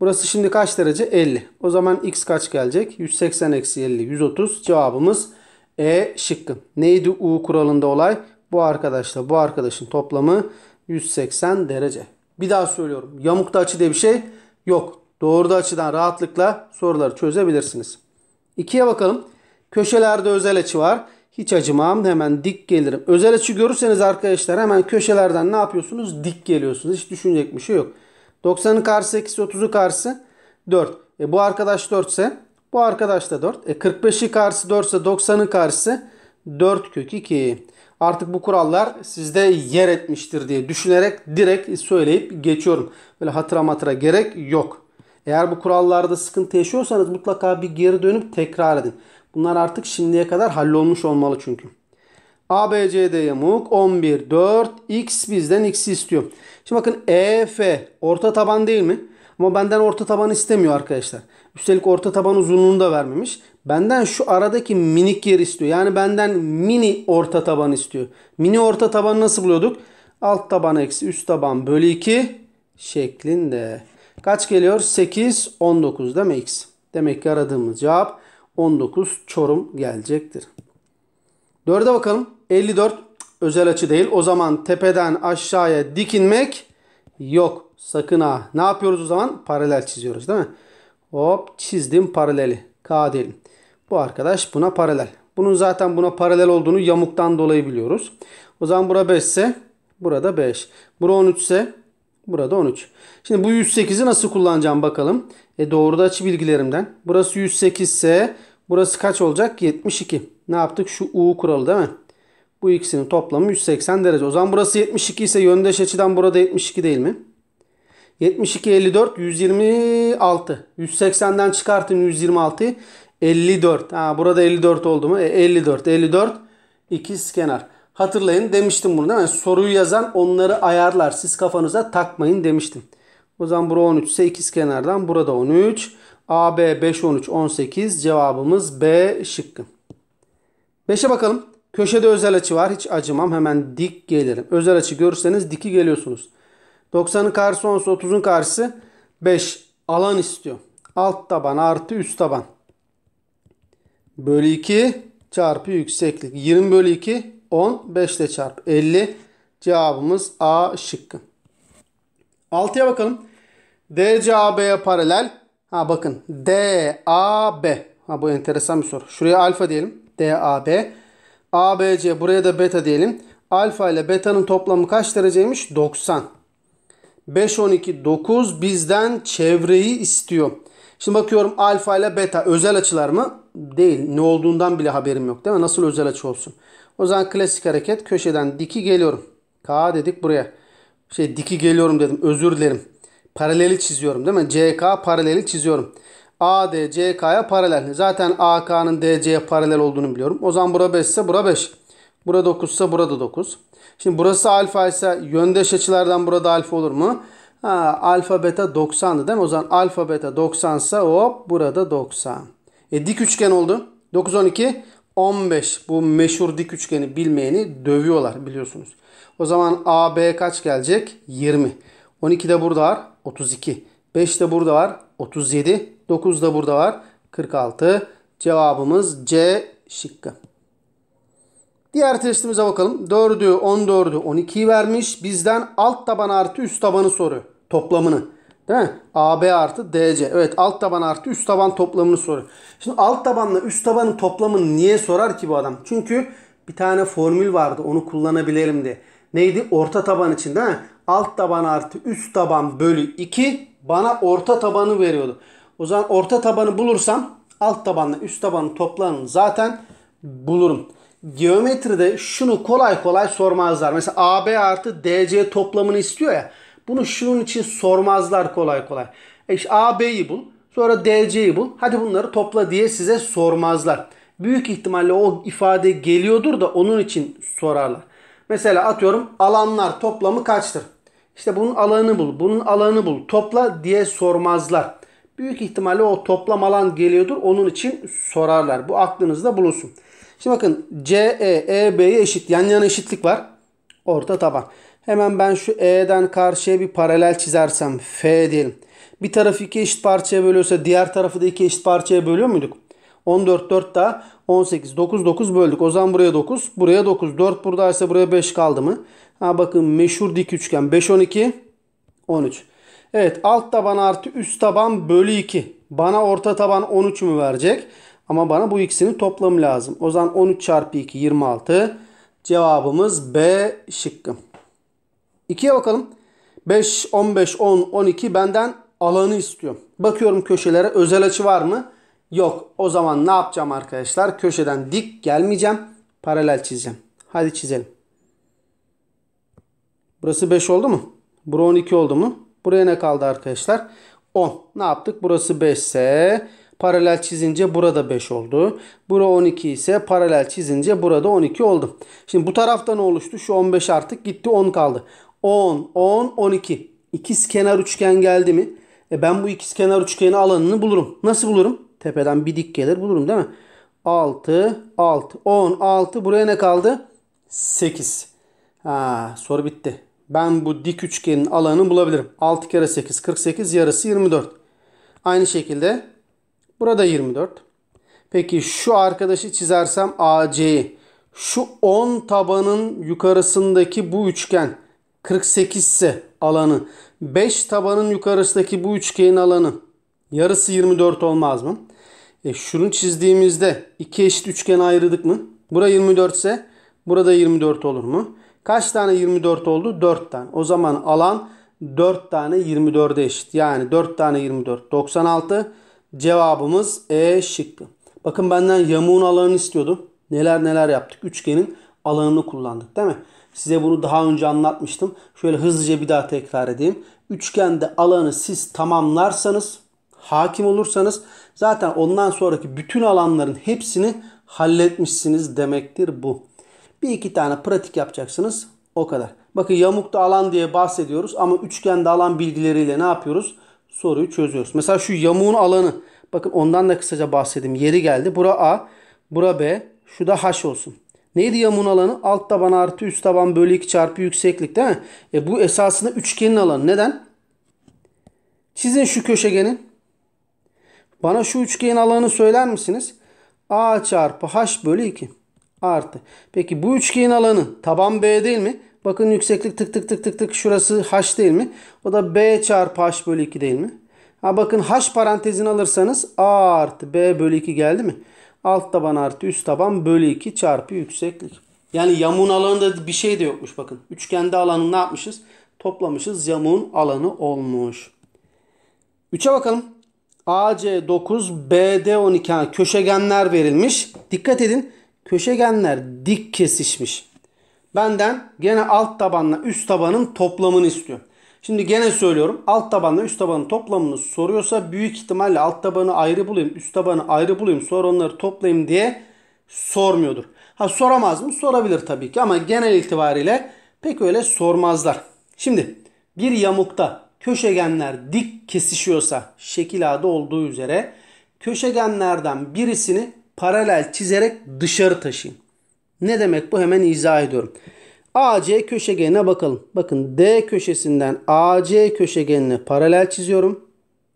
Burası şimdi kaç derece? 50. O zaman x kaç gelecek? 180 eksi 50. 130. Cevabımız E şıkkı. Neydi U kuralında olay? Bu arkadaşla bu arkadaşın toplamı 180 derece. Bir daha söylüyorum. Yamukta açı diye bir şey yok. Doğru açıdan rahatlıkla soruları çözebilirsiniz. 2'ye bakalım. Köşelerde özel açı var. Hiç acımam hemen dik gelirim. Özel açı görürseniz arkadaşlar hemen köşelerden ne yapıyorsunuz? Dik geliyorsunuz. Hiç düşünecek bir şey yok. 90'ın karşısı 8, 30'u karşısı 4. E bu arkadaş 4 ise bu arkadaş da 4. E 45'i karşısı 4 ise 90'ın karşısı 4 kök 2. Artık bu kurallar sizde yer etmiştir diye düşünerek direkt söyleyip geçiyorum. Böyle hatıra matıra gerek yok. Eğer bu kurallarda sıkıntı yaşıyorsanız mutlaka bir geri dönüp tekrar edin. Bunlar artık şimdiye kadar hallolmuş olmalı çünkü. A, B, C, D yamuk 11, 4, X bizden X'i istiyor. Şimdi bakın E, F orta taban değil mi? Ama benden orta taban istemiyor arkadaşlar. Üstelik orta taban uzunluğunu da vermemiş. Benden şu aradaki minik yer istiyor. Yani benden mini orta taban istiyor. Mini orta tabanı nasıl buluyorduk? Alt taban eksi üst taban bölü 2 şeklinde. Kaç geliyor? 8, 19 değil mi x? Demek ki aradığımız cevap 19 Çorum gelecektir. 4'e bakalım. 54 özel açı değil. O zaman tepeden aşağıya dikinmek yok. Sakın ha. Ne yapıyoruz o zaman? Paralel çiziyoruz değil mi? Hop çizdim paraleli. K diyelim. Bu arkadaş buna paralel. Bunun zaten buna paralel olduğunu yamuktan dolayı biliyoruz. O zaman bura 5 ise burada 5. Bura 13 ise Burada 13. Şimdi bu 108'i nasıl kullanacağım bakalım. E doğruda açı bilgilerimden. Burası 108 ise burası kaç olacak? 72. Ne yaptık? Şu U kuralı değil mi? Bu ikisinin toplamı 180 derece. O zaman burası 72 ise yöndeş açıdan burada 72 değil mi? 72, 54, 126. 180'den çıkartın 126'yı. 54. Ha, burada 54 oldu mu? E, 54, 54 ikiz kenar. Hatırlayın demiştim bunu değil mi? Soruyu yazan onları ayarlar. Siz kafanıza takmayın demiştim. O zaman bura 13 ise ikiz kenardan burada 13. AB 5 13 18 cevabımız B şıkkı. 5'e bakalım. Köşede özel açı var. Hiç acımam. Hemen dik gelirim. Özel açı görürseniz diki geliyorsunuz. 90'ın karşısı 10 30'un karşısı 5. Alan istiyor. Alt taban artı üst taban. Bölü 2 çarpı yükseklik. 20 bölü 2 15 ile çarp 50. Cevabımız A şıkkı. 6'ya bakalım. DCAB'ye paralel. Ha bakın DAB. Ha bu enteresan bir soru. Şuraya alfa diyelim. DAB. ABC buraya da beta diyelim. Alfa ile beta'nın toplamı kaç dereceymiş? 90. 5 12 9 bizden çevreyi istiyor. Şimdi bakıyorum alfa ile beta özel açılar mı? Değil. Ne olduğundan bile haberim yok değil mi? Nasıl özel açı olsun? O zaman klasik hareket köşeden diki geliyorum. K dedik buraya. Şey diki geliyorum dedim. Özür dilerim. Paraleli çiziyorum değil mi? CK paraleli çiziyorum. AD CK'ya paralel. Zaten AK'nın DC'ye paralel olduğunu biliyorum. O zaman bura 5 ise bura 5. Bura 9 ise burada 9. Şimdi burası alfa ise yöndeş açılardan burada alfa olur mu? Ha, alfa beta 90'dı değil mi? O zaman alfa beta 90 ise hop burada 90. E dik üçgen oldu. 9 12 15 bu meşhur dik üçgeni bilmeyeni dövüyorlar biliyorsunuz. O zaman AB kaç gelecek? 20. 12 de burada var 32. 5 de burada var 37. 9 da burada var 46. Cevabımız C şıkkı. Diğer testimize bakalım. 4'ü, 14'ü, 12'yi vermiş. Bizden alt taban artı üst tabanı soru. Toplamını. Değil mi? AB artı DC. Evet alt taban artı üst taban toplamını soruyor. Şimdi alt tabanla üst tabanın toplamını niye sorar ki bu adam? Çünkü bir tane formül vardı onu kullanabilirim diye. Neydi? Orta taban için değil mi? Alt taban artı üst taban bölü 2 bana orta tabanı veriyordu. O zaman orta tabanı bulursam alt tabanla üst tabanın toplamını zaten bulurum. Geometride şunu kolay kolay sormazlar. Mesela AB artı DC toplamını istiyor ya. Bunu şunun için sormazlar kolay kolay. E işte AB'yi bul. Sonra DC'yi bul. Hadi bunları topla diye size sormazlar. Büyük ihtimalle o ifade geliyordur da onun için sorarlar. Mesela atıyorum alanlar toplamı kaçtır? İşte bunun alanı bul, bunun alanı bul, topla diye sormazlar. Büyük ihtimalle o toplam alan geliyordur. Onun için sorarlar. Bu aklınızda bulunsun. Şimdi bakın CE, EB'ye eşit. Yan yana eşitlik var. Orta taban. Hemen ben şu E'den karşıya bir paralel çizersem F diyelim. Bir tarafı iki eşit parçaya bölüyorsa diğer tarafı da iki eşit parçaya bölüyor muyduk? 14 4 daha 18 9 9 böldük. O zaman buraya 9 buraya 9 4 buradaysa buraya 5 kaldı mı? Ha bakın meşhur dik üçgen 5 12 13. Evet alt taban artı üst taban bölü 2. Bana orta taban 13 mü verecek? Ama bana bu ikisinin toplamı lazım. O zaman 13 çarpı 2 26. Cevabımız B şıkkım. 2'ye bakalım. 5, 15, 10, 12 benden alanı istiyor. Bakıyorum köşelere özel açı var mı? Yok. O zaman ne yapacağım arkadaşlar? Köşeden dik gelmeyeceğim. Paralel çizeceğim. Hadi çizelim. Burası 5 oldu mu? Burası 12 oldu mu? Buraya ne kaldı arkadaşlar? 10. Ne yaptık? Burası 5 ise paralel çizince burada 5 oldu. Bura 12 ise paralel çizince burada 12 oldu. Şimdi bu tarafta ne oluştu? Şu 15 artık gitti 10 kaldı. 10, 10, 12. İkiz kenar üçgen geldi mi? E ben bu ikiz kenar üçgenin alanını bulurum. Nasıl bulurum? Tepeden bir dik gelir bulurum değil mi? 6, 6, 10, 6. Buraya ne kaldı? 8. Ha, soru bitti. Ben bu dik üçgenin alanını bulabilirim. 6 kere 8, 48. Yarısı 24. Aynı şekilde burada 24. Peki şu arkadaşı çizersem AC'yi. Şu 10 tabanın yukarısındaki bu üçgen 48 ise alanı 5 tabanın yukarısındaki bu üçgenin alanı yarısı 24 olmaz mı? E şunu çizdiğimizde iki eşit üçgen ayırdık mı? Bura 24 ise burada 24 olur mu? Kaç tane 24 oldu? 4 tane. O zaman alan 4 tane 24'e eşit. Yani 4 tane 24. 96 cevabımız E şıkkı. Bakın benden yamuğun alanını istiyordu. Neler neler yaptık. Üçgenin alanını kullandık değil mi? Size bunu daha önce anlatmıştım. Şöyle hızlıca bir daha tekrar edeyim. Üçgende alanı siz tamamlarsanız, hakim olursanız zaten ondan sonraki bütün alanların hepsini halletmişsiniz demektir bu. Bir iki tane pratik yapacaksınız. O kadar. Bakın yamukta alan diye bahsediyoruz ama üçgende alan bilgileriyle ne yapıyoruz? Soruyu çözüyoruz. Mesela şu yamuğun alanı. Bakın ondan da kısaca bahsedeyim. Yeri geldi. Bura A, bura B, şu da H olsun. Neydi yamuğun alanı? Alt taban artı üst taban bölü 2 çarpı yükseklik değil mi? E bu esasında üçgenin alanı. Neden? Çizin şu köşegenin. Bana şu üçgenin alanı söyler misiniz? A çarpı H bölü 2 artı. Peki bu üçgenin alanı taban B değil mi? Bakın yükseklik tık tık tık tık tık şurası H değil mi? O da B çarpı H bölü 2 değil mi? Ha bakın H parantezini alırsanız A artı B bölü 2 geldi mi? Alt taban artı üst taban bölü 2 çarpı yükseklik. Yani yamuğun alanında bir şey de yokmuş bakın. Üçgende alanını ne yapmışız? Toplamışız. Yamuğun alanı olmuş. 3'e bakalım. AC 9, BD 12. Ha, köşegenler verilmiş. Dikkat edin. Köşegenler dik kesişmiş. Benden gene alt tabanla üst tabanın toplamını istiyor. Şimdi gene söylüyorum alt tabanla üst tabanın toplamını soruyorsa büyük ihtimalle alt tabanı ayrı bulayım üst tabanı ayrı bulayım sonra onları toplayayım diye sormuyordur. Ha soramaz mı? Sorabilir tabii ki ama genel itibariyle pek öyle sormazlar. Şimdi bir yamukta köşegenler dik kesişiyorsa şekil adı olduğu üzere köşegenlerden birisini paralel çizerek dışarı taşıyın. Ne demek bu hemen izah ediyorum. AC köşegenine bakalım. Bakın D köşesinden AC köşegenine paralel çiziyorum.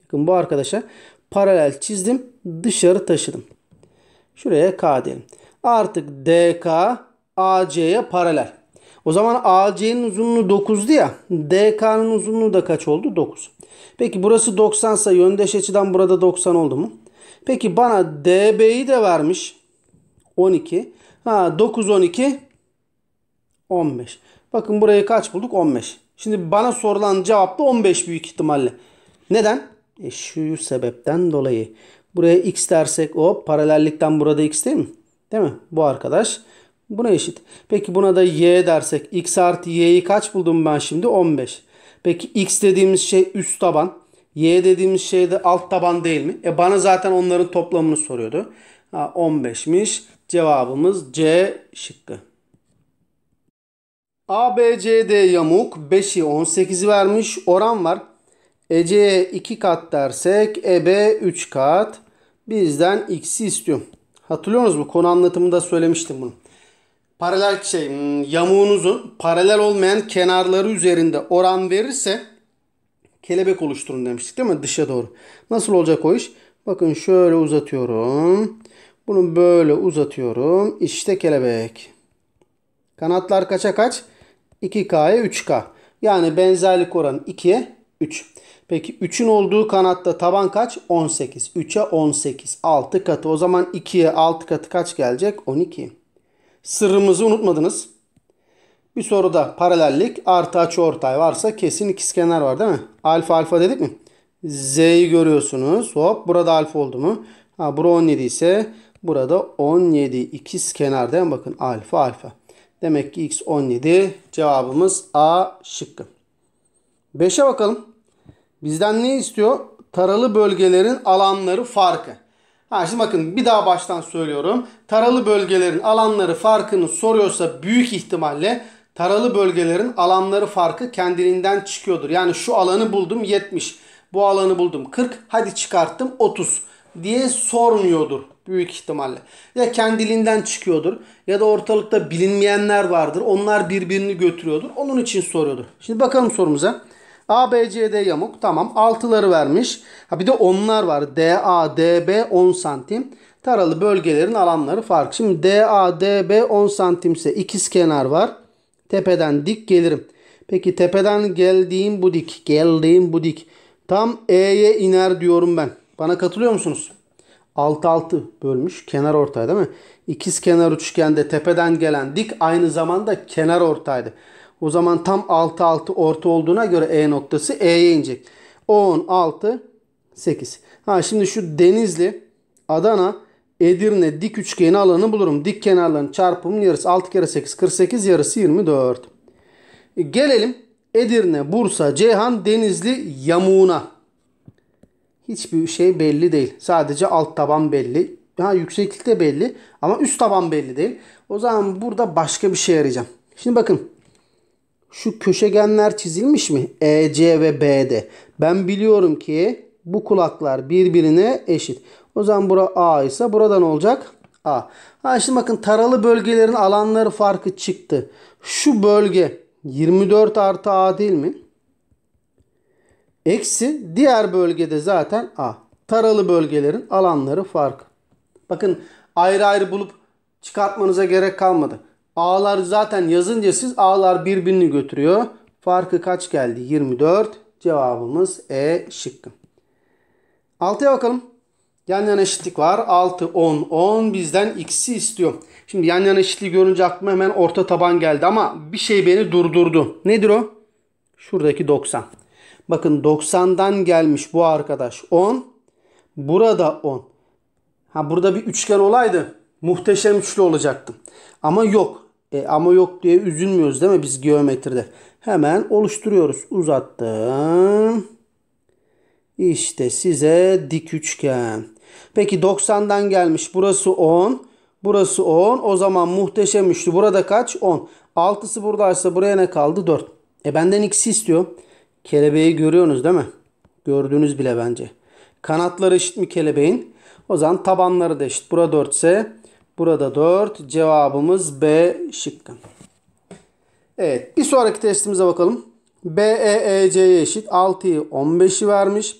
Bakın bu arkadaşa paralel çizdim. Dışarı taşıdım. Şuraya K diyelim. Artık DK AC'ye paralel. O zaman AC'nin uzunluğu 9'du ya. DK'nın uzunluğu da kaç oldu? 9. Peki burası 90 ise yöndeş açıdan burada 90 oldu mu? Peki bana DB'yi de vermiş. 12. Ha 9 12 15. Bakın burayı kaç bulduk? 15. Şimdi bana sorulan cevap da 15 büyük ihtimalle. Neden? E şu sebepten dolayı. Buraya x dersek o paralellikten burada x değil mi? Değil mi? Bu arkadaş buna eşit. Peki buna da y dersek x artı y'yi kaç buldum ben şimdi? 15. Peki x dediğimiz şey üst taban. Y dediğimiz şey de alt taban değil mi? E bana zaten onların toplamını soruyordu. Ha, 15'miş. Cevabımız C şıkkı. ABCD yamuk 5'i 18'i vermiş oran var. EC 2 kat dersek EB 3 kat. Bizden x'i istiyor. Hatırlıyorsunuz mu? Konu anlatımında söylemiştim bunu. Paralel şey hmm, yamuğunuzun paralel olmayan kenarları üzerinde oran verirse kelebek oluşturun demiştik değil mi? Dışa doğru. Nasıl olacak o iş? Bakın şöyle uzatıyorum. Bunu böyle uzatıyorum. İşte kelebek. Kanatlar kaça kaç? 2K'ya 3K. Yani benzerlik oranı 2'ye 3. Peki 3'ün olduğu kanatta taban kaç? 18. 3'e 18. 6 katı. O zaman 2'ye 6 katı kaç gelecek? 12. Sırrımızı unutmadınız. Bir soruda paralellik artı açı ortay varsa kesin ikizkenar var değil mi? Alfa alfa dedik mi? Z'yi görüyorsunuz. Hop burada alfa oldu mu? Ha, bura 17 ise burada 17 ikiz kenar değil mi? Bakın alfa alfa. Demek ki x 17. Cevabımız A şıkkı. 5'e bakalım. Bizden ne istiyor? Taralı bölgelerin alanları farkı. Ha şimdi bakın bir daha baştan söylüyorum. Taralı bölgelerin alanları farkını soruyorsa büyük ihtimalle taralı bölgelerin alanları farkı kendiliğinden çıkıyordur. Yani şu alanı buldum 70. Bu alanı buldum 40. Hadi çıkarttım 30 diye sormuyordur büyük ihtimalle. Ya kendiliğinden çıkıyordur ya da ortalıkta bilinmeyenler vardır. Onlar birbirini götürüyordur. Onun için soruyordur. Şimdi bakalım sorumuza. A, B, C, D yamuk. Tamam. Altıları vermiş. Ha bir de onlar var. D, A, D, B 10 santim. Taralı bölgelerin alanları farklı. Şimdi D, A, D, B 10 santimse ikiz kenar var. Tepeden dik gelirim. Peki tepeden geldiğim bu dik. Geldiğim bu dik. Tam E'ye iner diyorum ben. Bana katılıyor musunuz? 6 6 bölmüş kenar ortay değil mi? İkiz kenar üçgende tepeden gelen dik aynı zamanda kenar ortaydı. O zaman tam 6 6 orta olduğuna göre E noktası E'ye inecek. 10 6 8. Ha şimdi şu Denizli, Adana, Edirne dik üçgeni alanı bulurum. Dik kenarların çarpımının yarısı 6 kere 8 48 yarısı 24. E, gelelim Edirne, Bursa, Ceyhan, Denizli yamuğuna hiçbir şey belli değil. Sadece alt taban belli. Ha, yükseklik de belli ama üst taban belli değil. O zaman burada başka bir şey arayacağım. Şimdi bakın şu köşegenler çizilmiş mi? E, ve BD. Ben biliyorum ki bu kulaklar birbirine eşit. O zaman bura A ise buradan olacak A. Ha şimdi bakın taralı bölgelerin alanları farkı çıktı. Şu bölge 24 artı A değil mi? Eksi diğer bölgede zaten A. Taralı bölgelerin alanları farkı. Bakın ayrı ayrı bulup çıkartmanıza gerek kalmadı. A'lar zaten yazınca siz A'lar birbirini götürüyor. Farkı kaç geldi? 24. Cevabımız E şıkkı. 6'ya bakalım. Yan yana eşitlik var. 6, 10, 10 bizden x'i istiyor. Şimdi yan yana eşitliği görünce aklıma hemen orta taban geldi ama bir şey beni durdurdu. Nedir o? Şuradaki 90. Bakın 90'dan gelmiş bu arkadaş 10. Burada 10. Ha burada bir üçgen olaydı muhteşem üçlü olacaktım. Ama yok. E, ama yok diye üzülmüyoruz değil mi biz geometride? Hemen oluşturuyoruz. Uzattım. İşte size dik üçgen. Peki 90'dan gelmiş. Burası 10. Burası 10. O zaman muhteşem üçlü. Burada kaç? 10. 6'sı buradaysa buraya ne kaldı? 4. E benden x'i istiyor. Kelebeği görüyorsunuz değil mi? Gördünüz bile bence. Kanatları eşit mi kelebeğin? O zaman tabanları da eşit. Burada 4 ise burada 4. Cevabımız B şıkkı. Evet bir sonraki testimize bakalım. B E BEEC'ye eşit 6'yı 15'i vermiş.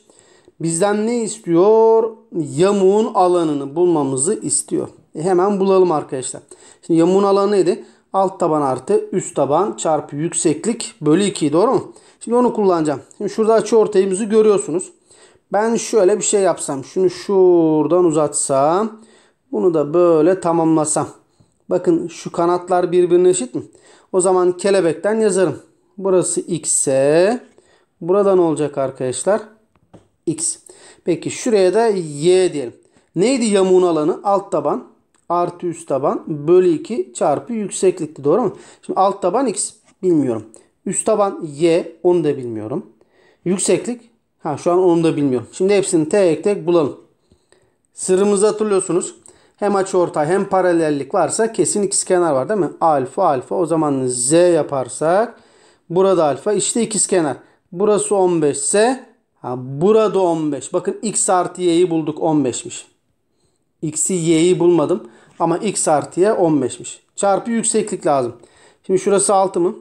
Bizden ne istiyor? Yamuğun alanını bulmamızı istiyor. E hemen bulalım arkadaşlar. Şimdi yamuğun alanı neydi? Alt taban artı üst taban çarpı yükseklik bölü 2 doğru mu? Şimdi onu kullanacağım. Şimdi şurada açı ortayımızı görüyorsunuz. Ben şöyle bir şey yapsam. Şunu şuradan uzatsam. Bunu da böyle tamamlasam. Bakın şu kanatlar birbirine eşit mi? O zaman kelebekten yazarım. Burası x'e. Buradan olacak arkadaşlar? x. Peki şuraya da y diyelim. Neydi yamuğun alanı? Alt taban artı üst taban bölü 2 çarpı yükseklikti. Doğru mu? Şimdi alt taban x. Bilmiyorum. Üst taban y. Onu da bilmiyorum. Yükseklik. Ha şu an onu da bilmiyorum. Şimdi hepsini tek tek bulalım. Sırrımızı hatırlıyorsunuz. Hem açıortay hem paralellik varsa kesin ikizkenar var değil mi? Alfa alfa o zaman z yaparsak burada alfa işte ikizkenar. Burası 15 ise ha, burada 15. Bakın x artı y'yi bulduk 15'miş. X'i y'yi bulmadım ama x artı y 15'miş. Çarpı yükseklik lazım. Şimdi şurası 6 mı?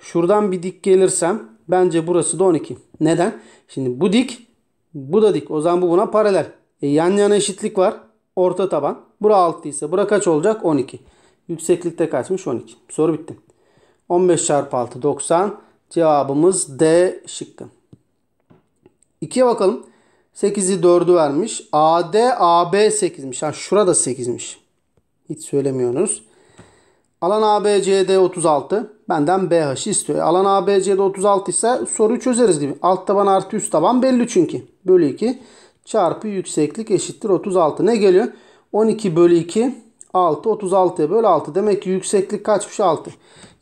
Şuradan bir dik gelirsem bence burası da 12. Neden? Şimdi bu dik bu da dik. O zaman bu buna paralel. E, yan yana eşitlik var. Orta taban. Bura 6 ise bura kaç olacak? 12. Yükseklikte kaçmış? 12. Soru bitti. 15 çarpı 6 90. Cevabımız D şıkkı. 2'ye bakalım. 8'i 4'ü vermiş. AD AB 8'miş. Ha şurada 8'miş. Hiç söylemiyorsunuz. Alan ABCD 36. Benden BH istiyor. Alan ABCD 36 ise soruyu çözeriz değil mi? Alt taban artı üst taban belli çünkü. Bölü 2 çarpı yükseklik eşittir 36. Ne geliyor? 12 bölü 2 6. 36'ya böl 6. Demek ki yükseklik kaçmış 6.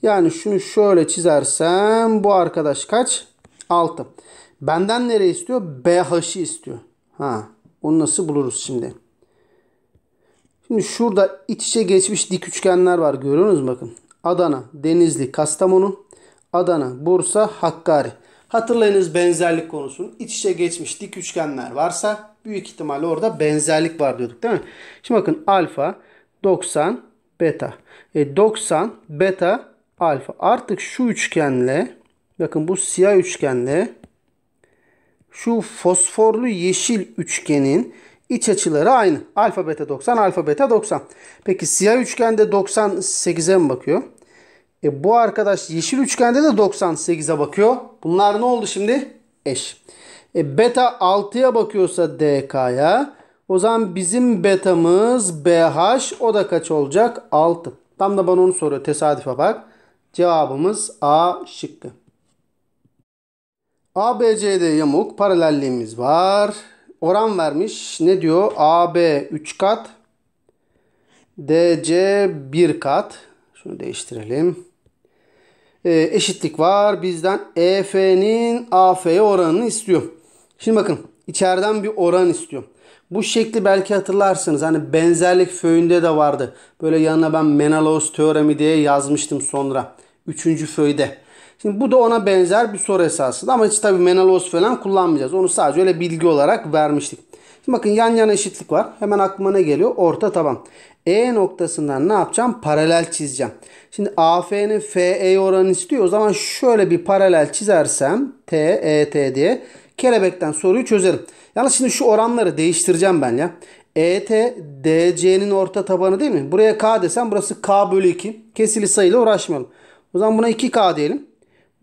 Yani şunu şöyle çizersem bu arkadaş kaç? 6. Benden nereye istiyor? BH'i istiyor. Ha, onu nasıl buluruz şimdi? Şimdi şurada iç içe geçmiş dik üçgenler var görüyorsunuz bakın. Adana, Denizli, Kastamonu, Adana, Bursa, Hakkari. Hatırlayınız benzerlik konusunu. İç içe geçmiş dik üçgenler varsa büyük ihtimalle orada benzerlik var diyorduk değil mi? Şimdi bakın alfa 90 beta. E 90 beta alfa. Artık şu üçgenle bakın bu siyah üçgenle şu fosforlu yeşil üçgenin İç açıları aynı. Alfa beta 90, alfa beta 90. Peki siyah üçgende 98'e mi bakıyor? E bu arkadaş yeşil üçgende de 98'e bakıyor. Bunlar ne oldu şimdi? Eş. E beta 6'ya bakıyorsa DK'ya o zaman bizim betamız BH o da kaç olacak? 6. Tam da bana onu soruyor. Tesadüfe bak. Cevabımız A şıkkı. ABCD yamuk paralelliğimiz var oran vermiş. Ne diyor? AB 3 kat. DC 1 kat. Şunu değiştirelim. E, eşitlik var. Bizden EF'nin AF'ye oranını istiyor. Şimdi bakın içeriden bir oran istiyor. Bu şekli belki hatırlarsınız. Hani benzerlik föyünde de vardı. Böyle yanına ben Menelaus teoremi diye yazmıştım sonra. Üçüncü föyde. Şimdi bu da ona benzer bir soru esasında ama hiç tabii menalos falan kullanmayacağız. Onu sadece öyle bilgi olarak vermiştik. Şimdi bakın yan yana eşitlik var. Hemen aklıma ne geliyor? Orta taban. E noktasından ne yapacağım? Paralel çizeceğim. Şimdi AF'nin FE oranı istiyor. O zaman şöyle bir paralel çizersem T, E, diye kelebekten soruyu çözerim. Yalnız şimdi şu oranları değiştireceğim ben ya. ET DC'nin orta tabanı değil mi? Buraya K desem burası K bölü 2. Kesili sayıyla uğraşmayalım. O zaman buna 2K diyelim.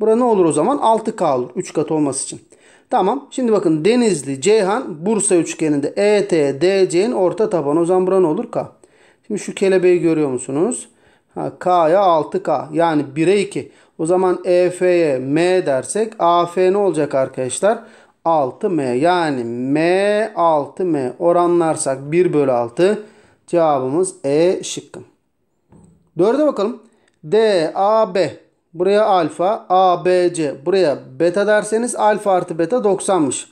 Bura ne olur o zaman? 6K olur. 3 kat olması için. Tamam. Şimdi bakın Denizli, Ceyhan, Bursa üçgeninde ET, DC'nin orta tabanı. O zaman bura ne olur? K. Şimdi şu kelebeği görüyor musunuz? Ha, K'ya 6K. Yani 1'e 2. O zaman EF'ye M dersek AF ne olacak arkadaşlar? 6M. Yani M 6M oranlarsak 1 bölü 6 cevabımız E şıkkı. 4'e bakalım. D, A, B. Buraya alfa, A, B, C. Buraya beta derseniz alfa artı beta 90'mış.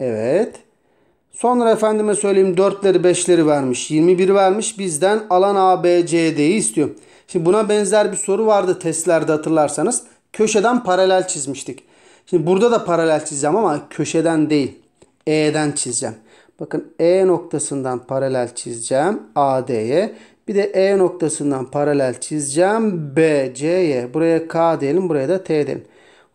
Evet. Sonra efendime söyleyeyim 4'leri 5'leri vermiş. 21 vermiş. Bizden alan A, B, C, D'yi istiyor. Şimdi buna benzer bir soru vardı testlerde hatırlarsanız. Köşeden paralel çizmiştik. Şimdi burada da paralel çizeceğim ama köşeden değil. E'den çizeceğim. Bakın E noktasından paralel çizeceğim AD'ye. Bir de E noktasından paralel çizeceğim. BC'ye. Buraya K diyelim. Buraya da T diyelim.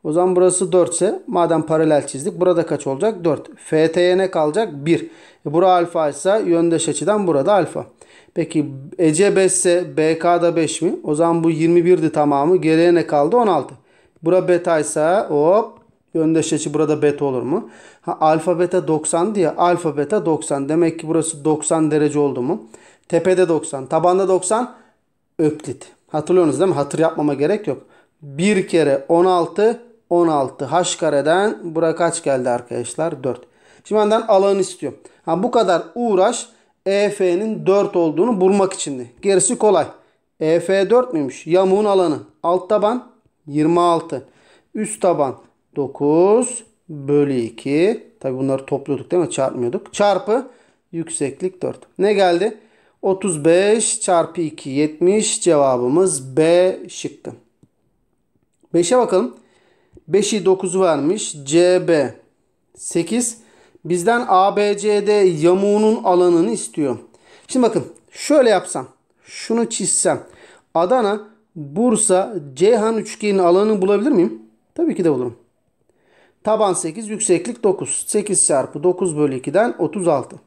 O zaman burası 4 ise madem paralel çizdik burada kaç olacak? 4. FT'ye ne kalacak? 1. E bura alfa ise yöndeş açıdan burada alfa. Peki Ece 5 ise BK da 5 mi? O zaman bu 21'di tamamı. Geriye ne kaldı? 16. Bura beta ise hop yöndeş açı burada beta olur mu? Ha, alfa beta 90 diye alfa beta 90. Demek ki burası 90 derece oldu mu? Tepede 90. Tabanda 90. Öklit. Hatırlıyorsunuz değil mi? Hatır yapmama gerek yok. 1 kere 16. 16. H kareden bura kaç geldi arkadaşlar? 4. Şimdi benden alanı istiyor. Ha, bu kadar uğraş EF'nin 4 olduğunu bulmak içindi. Gerisi kolay. EF 4 müymüş? Yamuğun alanı. Alt taban 26. Üst taban 9 bölü 2. Tabi bunları topluyorduk değil mi? Çarpmıyorduk. Çarpı yükseklik 4. Ne geldi? 35 çarpı 2 70 cevabımız B şıkkı. 5'e bakalım. 5'i 9 vermiş. CB 8. Bizden ABCD yamuğunun alanını istiyor. Şimdi bakın şöyle yapsam. Şunu çizsem. Adana, Bursa, Ceyhan üçgenin alanını bulabilir miyim? Tabii ki de bulurum. Taban 8, yükseklik 9. 8 çarpı 9 bölü 2'den 36.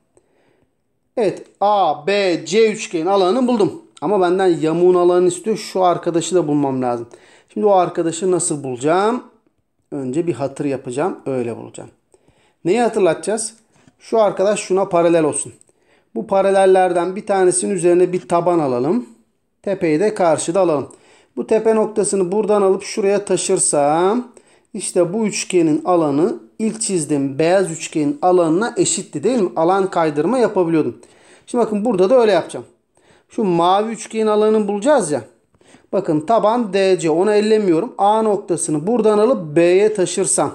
Evet A, B, C üçgenin alanını buldum. Ama benden yamuğun alanını istiyor. Şu arkadaşı da bulmam lazım. Şimdi o arkadaşı nasıl bulacağım? Önce bir hatır yapacağım. Öyle bulacağım. Neyi hatırlatacağız? Şu arkadaş şuna paralel olsun. Bu paralellerden bir tanesinin üzerine bir taban alalım. Tepeyi de karşıda alalım. Bu tepe noktasını buradan alıp şuraya taşırsam işte bu üçgenin alanı ilk çizdiğim beyaz üçgenin alanına eşitti değil mi? Alan kaydırma yapabiliyordum. Şimdi bakın burada da öyle yapacağım. Şu mavi üçgenin alanını bulacağız ya. Bakın taban DC onu ellemiyorum. A noktasını buradan alıp B'ye taşırsam.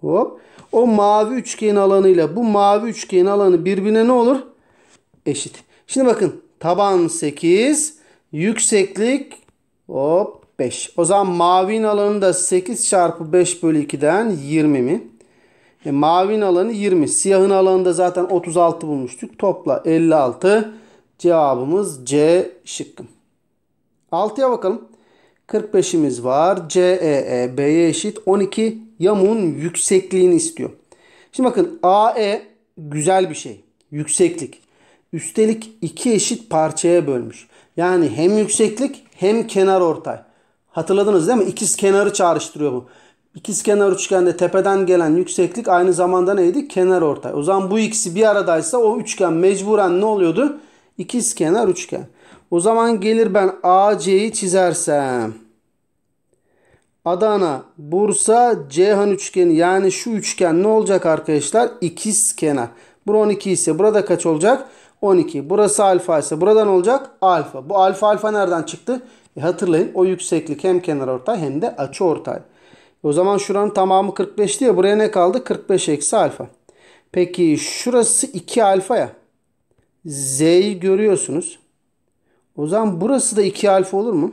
Hop. O mavi üçgenin alanıyla bu mavi üçgenin alanı birbirine ne olur? Eşit. Şimdi bakın taban 8 yükseklik hop 5. O zaman mavinin alanı da 8 çarpı 5 bölü 2'den 20 mi? E, mavinin alanı 20. Siyahın alanı da zaten 36 bulmuştuk. Topla 56. Cevabımız C şıkkı. 6'ya bakalım. 45'imiz var. CEE e, B'ye eşit 12 yamuğun yüksekliğini istiyor. Şimdi bakın AE güzel bir şey. Yükseklik. Üstelik iki eşit parçaya bölmüş. Yani hem yükseklik hem kenar ortay. Hatırladınız değil mi? İkiz kenarı çağrıştırıyor bu. İkiz kenar üçgende tepeden gelen yükseklik aynı zamanda neydi? Kenar ortay. O zaman bu ikisi bir aradaysa o üçgen mecburen ne oluyordu? İkiz kenar üçgen. O zaman gelir ben AC'yi çizersem. Adana, Bursa, Ceyhan üçgeni yani şu üçgen ne olacak arkadaşlar? İkiz kenar. Burası 12 ise burada kaç olacak? 12. Burası alfa ise burada ne olacak? Alfa. Bu alfa alfa nereden çıktı? E hatırlayın o yükseklik hem kenar ortay hem de açı ortay. O zaman şuranın tamamı 45 diye buraya ne kaldı? 45 eksi alfa. Peki şurası 2 alfa ya. Z'yi görüyorsunuz. O zaman burası da 2 alfa olur mu?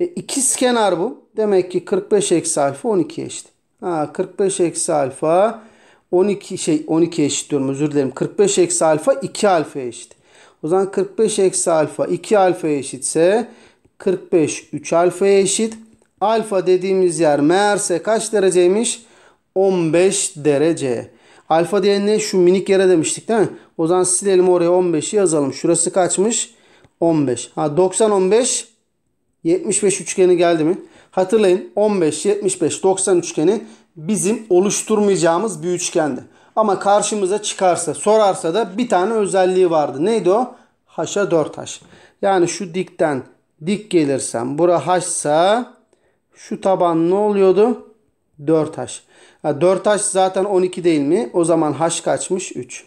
E, ikiz kenar bu. Demek ki 45 eksi alfa 12 eşit. Ha, 45 eksi alfa 12 şey 12 eşit diyorum özür dilerim. 45 eksi alfa 2 alfa eşit. O zaman 45 eksi alfa 2 alfa eşitse 45 3 alfaya eşit. Alfa dediğimiz yer meğerse kaç dereceymiş? 15 derece. Alfa diye ne? Şu minik yere demiştik değil mi? O zaman silelim oraya 15'i yazalım. Şurası kaçmış? 15. Ha 90 15 75 üçgeni geldi mi? Hatırlayın 15 75 90 üçgeni bizim oluşturmayacağımız bir üçgendi. Ama karşımıza çıkarsa sorarsa da bir tane özelliği vardı. Neydi o? Haşa 4 haş. Yani şu dikten dik gelirsem bura haşsa, şu taban ne oluyordu? 4h. 4 haş zaten 12 değil mi? O zaman haş kaçmış? 3.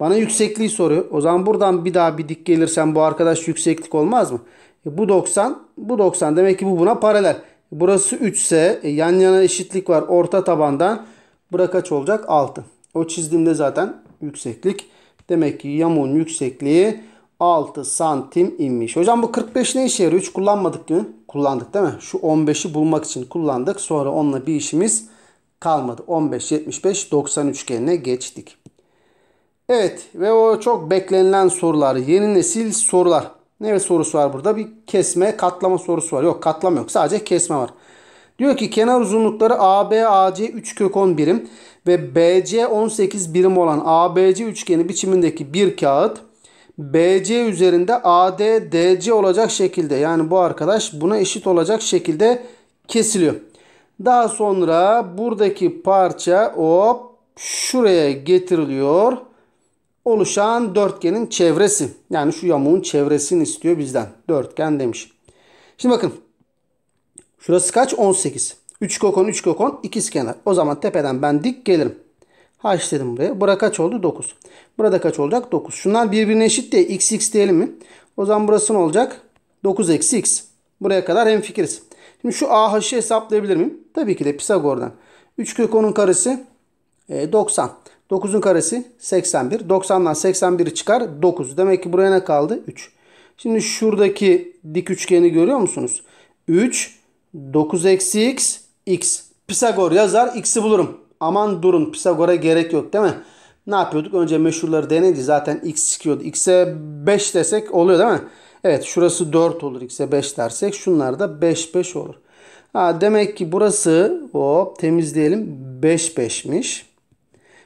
Bana yüksekliği soruyor. O zaman buradan bir daha bir dik gelirsem bu arkadaş yükseklik olmaz mı? E bu 90, bu 90. Demek ki bu buna paralel. Burası 3 ise e, yan yana eşitlik var orta tabandan. Bura kaç olacak? 6. O çizdiğimde zaten yükseklik. Demek ki yamuğun yüksekliği 6 santim inmiş. Hocam bu 45 ne işe yarıyor? 3 kullanmadık değil mi? Kullandık değil mi? Şu 15'i bulmak için kullandık. Sonra onunla bir işimiz kalmadı. 15, 75, 90 üçgenine geçtik. Evet ve o çok beklenilen sorular. Yeni nesil sorular. Ne sorusu var burada? Bir kesme, katlama sorusu var. Yok katlama yok. Sadece kesme var. Diyor ki kenar uzunlukları AB, AC 3 kök 10 birim ve BC 18 birim olan ABC üçgeni biçimindeki bir kağıt BC üzerinde AD DC olacak şekilde yani bu arkadaş buna eşit olacak şekilde kesiliyor. Daha sonra buradaki parça hop şuraya getiriliyor. Oluşan dörtgenin çevresi. Yani şu yamuğun çevresini istiyor bizden. Dörtgen demiş. Şimdi bakın. Şurası kaç? 18. 3 kokon 3 kokon ikizkenar. O zaman tepeden ben dik gelirim. H dedim buraya. burada kaç oldu? 9. Burada kaç olacak? 9. Şunlar birbirine eşit de, x x diyelim mi? O zaman burası ne olacak? 9 eksi x. Buraya kadar hemfikiriz. Şimdi şu AH'ı hesaplayabilir miyim? Tabii ki de Pisagor'dan. 3 kök 10'un karesi 90. E, 9'un karesi 81. 90'dan 81'i çıkar 9. Demek ki buraya ne kaldı? 3. Şimdi şuradaki dik üçgeni görüyor musunuz? 3, 9 eksi x, x. Pisagor yazar x'i bulurum. Aman durun Pisagor'a gerek yok değil mi? Ne yapıyorduk? Önce meşhurları deneyince zaten x çıkıyordu. x'e 5 desek oluyor değil mi? Evet şurası 4 olur x'e 5 dersek. Şunlar da 5 5 olur. Ha, demek ki burası hop temizleyelim 5 5'miş.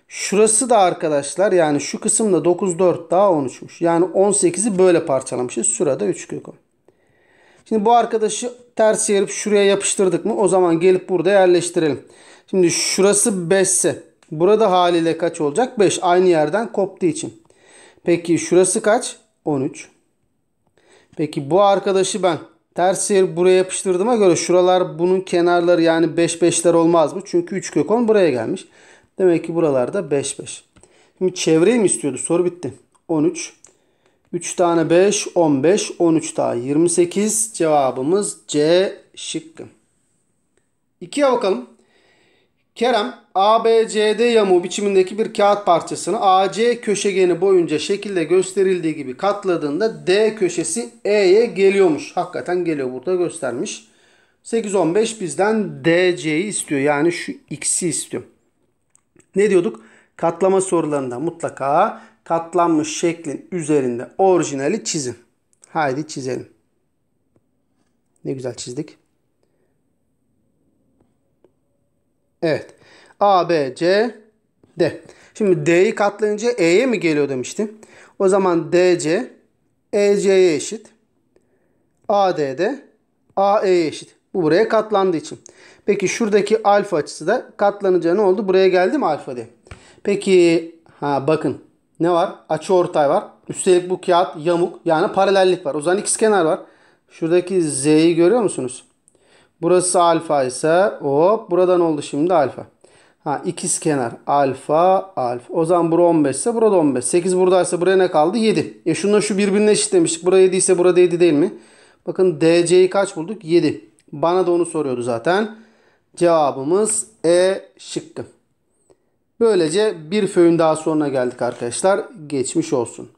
Şurası da arkadaşlar yani şu kısımda 9 4 daha 13'müş. Yani 18'i böyle parçalamışız. Sırada 3 kök 10. Şimdi bu arkadaşı ters yerip şuraya yapıştırdık mı o zaman gelip burada yerleştirelim. Şimdi şurası 5 ise burada haliyle kaç olacak? 5 aynı yerden koptuğu için. Peki şurası kaç? 13. Peki bu arkadaşı ben ters yer buraya yapıştırdığıma göre şuralar bunun kenarları yani 5 5'ler olmaz mı? Çünkü 3 kök 10 buraya gelmiş. Demek ki buralarda 5 5. Şimdi çevreyi mi istiyordu? Soru bitti. 13. 3 tane 5, 15, 13 daha 28. Cevabımız C şıkkı. 2'ye bakalım. Kerem ABCD yamuğu biçimindeki bir kağıt parçasını AC köşegeni boyunca şekilde gösterildiği gibi katladığında D köşesi E'ye geliyormuş. Hakikaten geliyor burada göstermiş. 8-15 bizden DC'yi istiyor. Yani şu X'i istiyor. Ne diyorduk? Katlama sorularında mutlaka katlanmış şeklin üzerinde orijinali çizin. Haydi çizelim. Ne güzel çizdik. Evet. A, B, C, D. Şimdi D'yi katlayınca E'ye mi geliyor demiştim. O zaman DC EC'ye eşit. AD de AE'ye eşit. Bu buraya katlandığı için. Peki şuradaki alfa açısı da katlanınca ne oldu? Buraya geldi mi alfa D? Peki ha bakın ne var? Açı ortay var. Üstelik bu kağıt yamuk yani paralellik var. O zaman ikiz kenar var. Şuradaki Z'yi görüyor musunuz? Burası alfa ise hop buradan oldu şimdi alfa. Ha ikiz kenar alfa alfa. O zaman bura 15 ise burada 15. 8 buradaysa buraya ne kaldı? 7. Ya e, şununla şu birbirine eşitlemiştik. Buraya 7 ise burada 7 değil mi? Bakın DC'yi kaç bulduk? 7. Bana da onu soruyordu zaten. Cevabımız E şıkkı. Böylece bir föyün daha sonuna geldik arkadaşlar. Geçmiş olsun.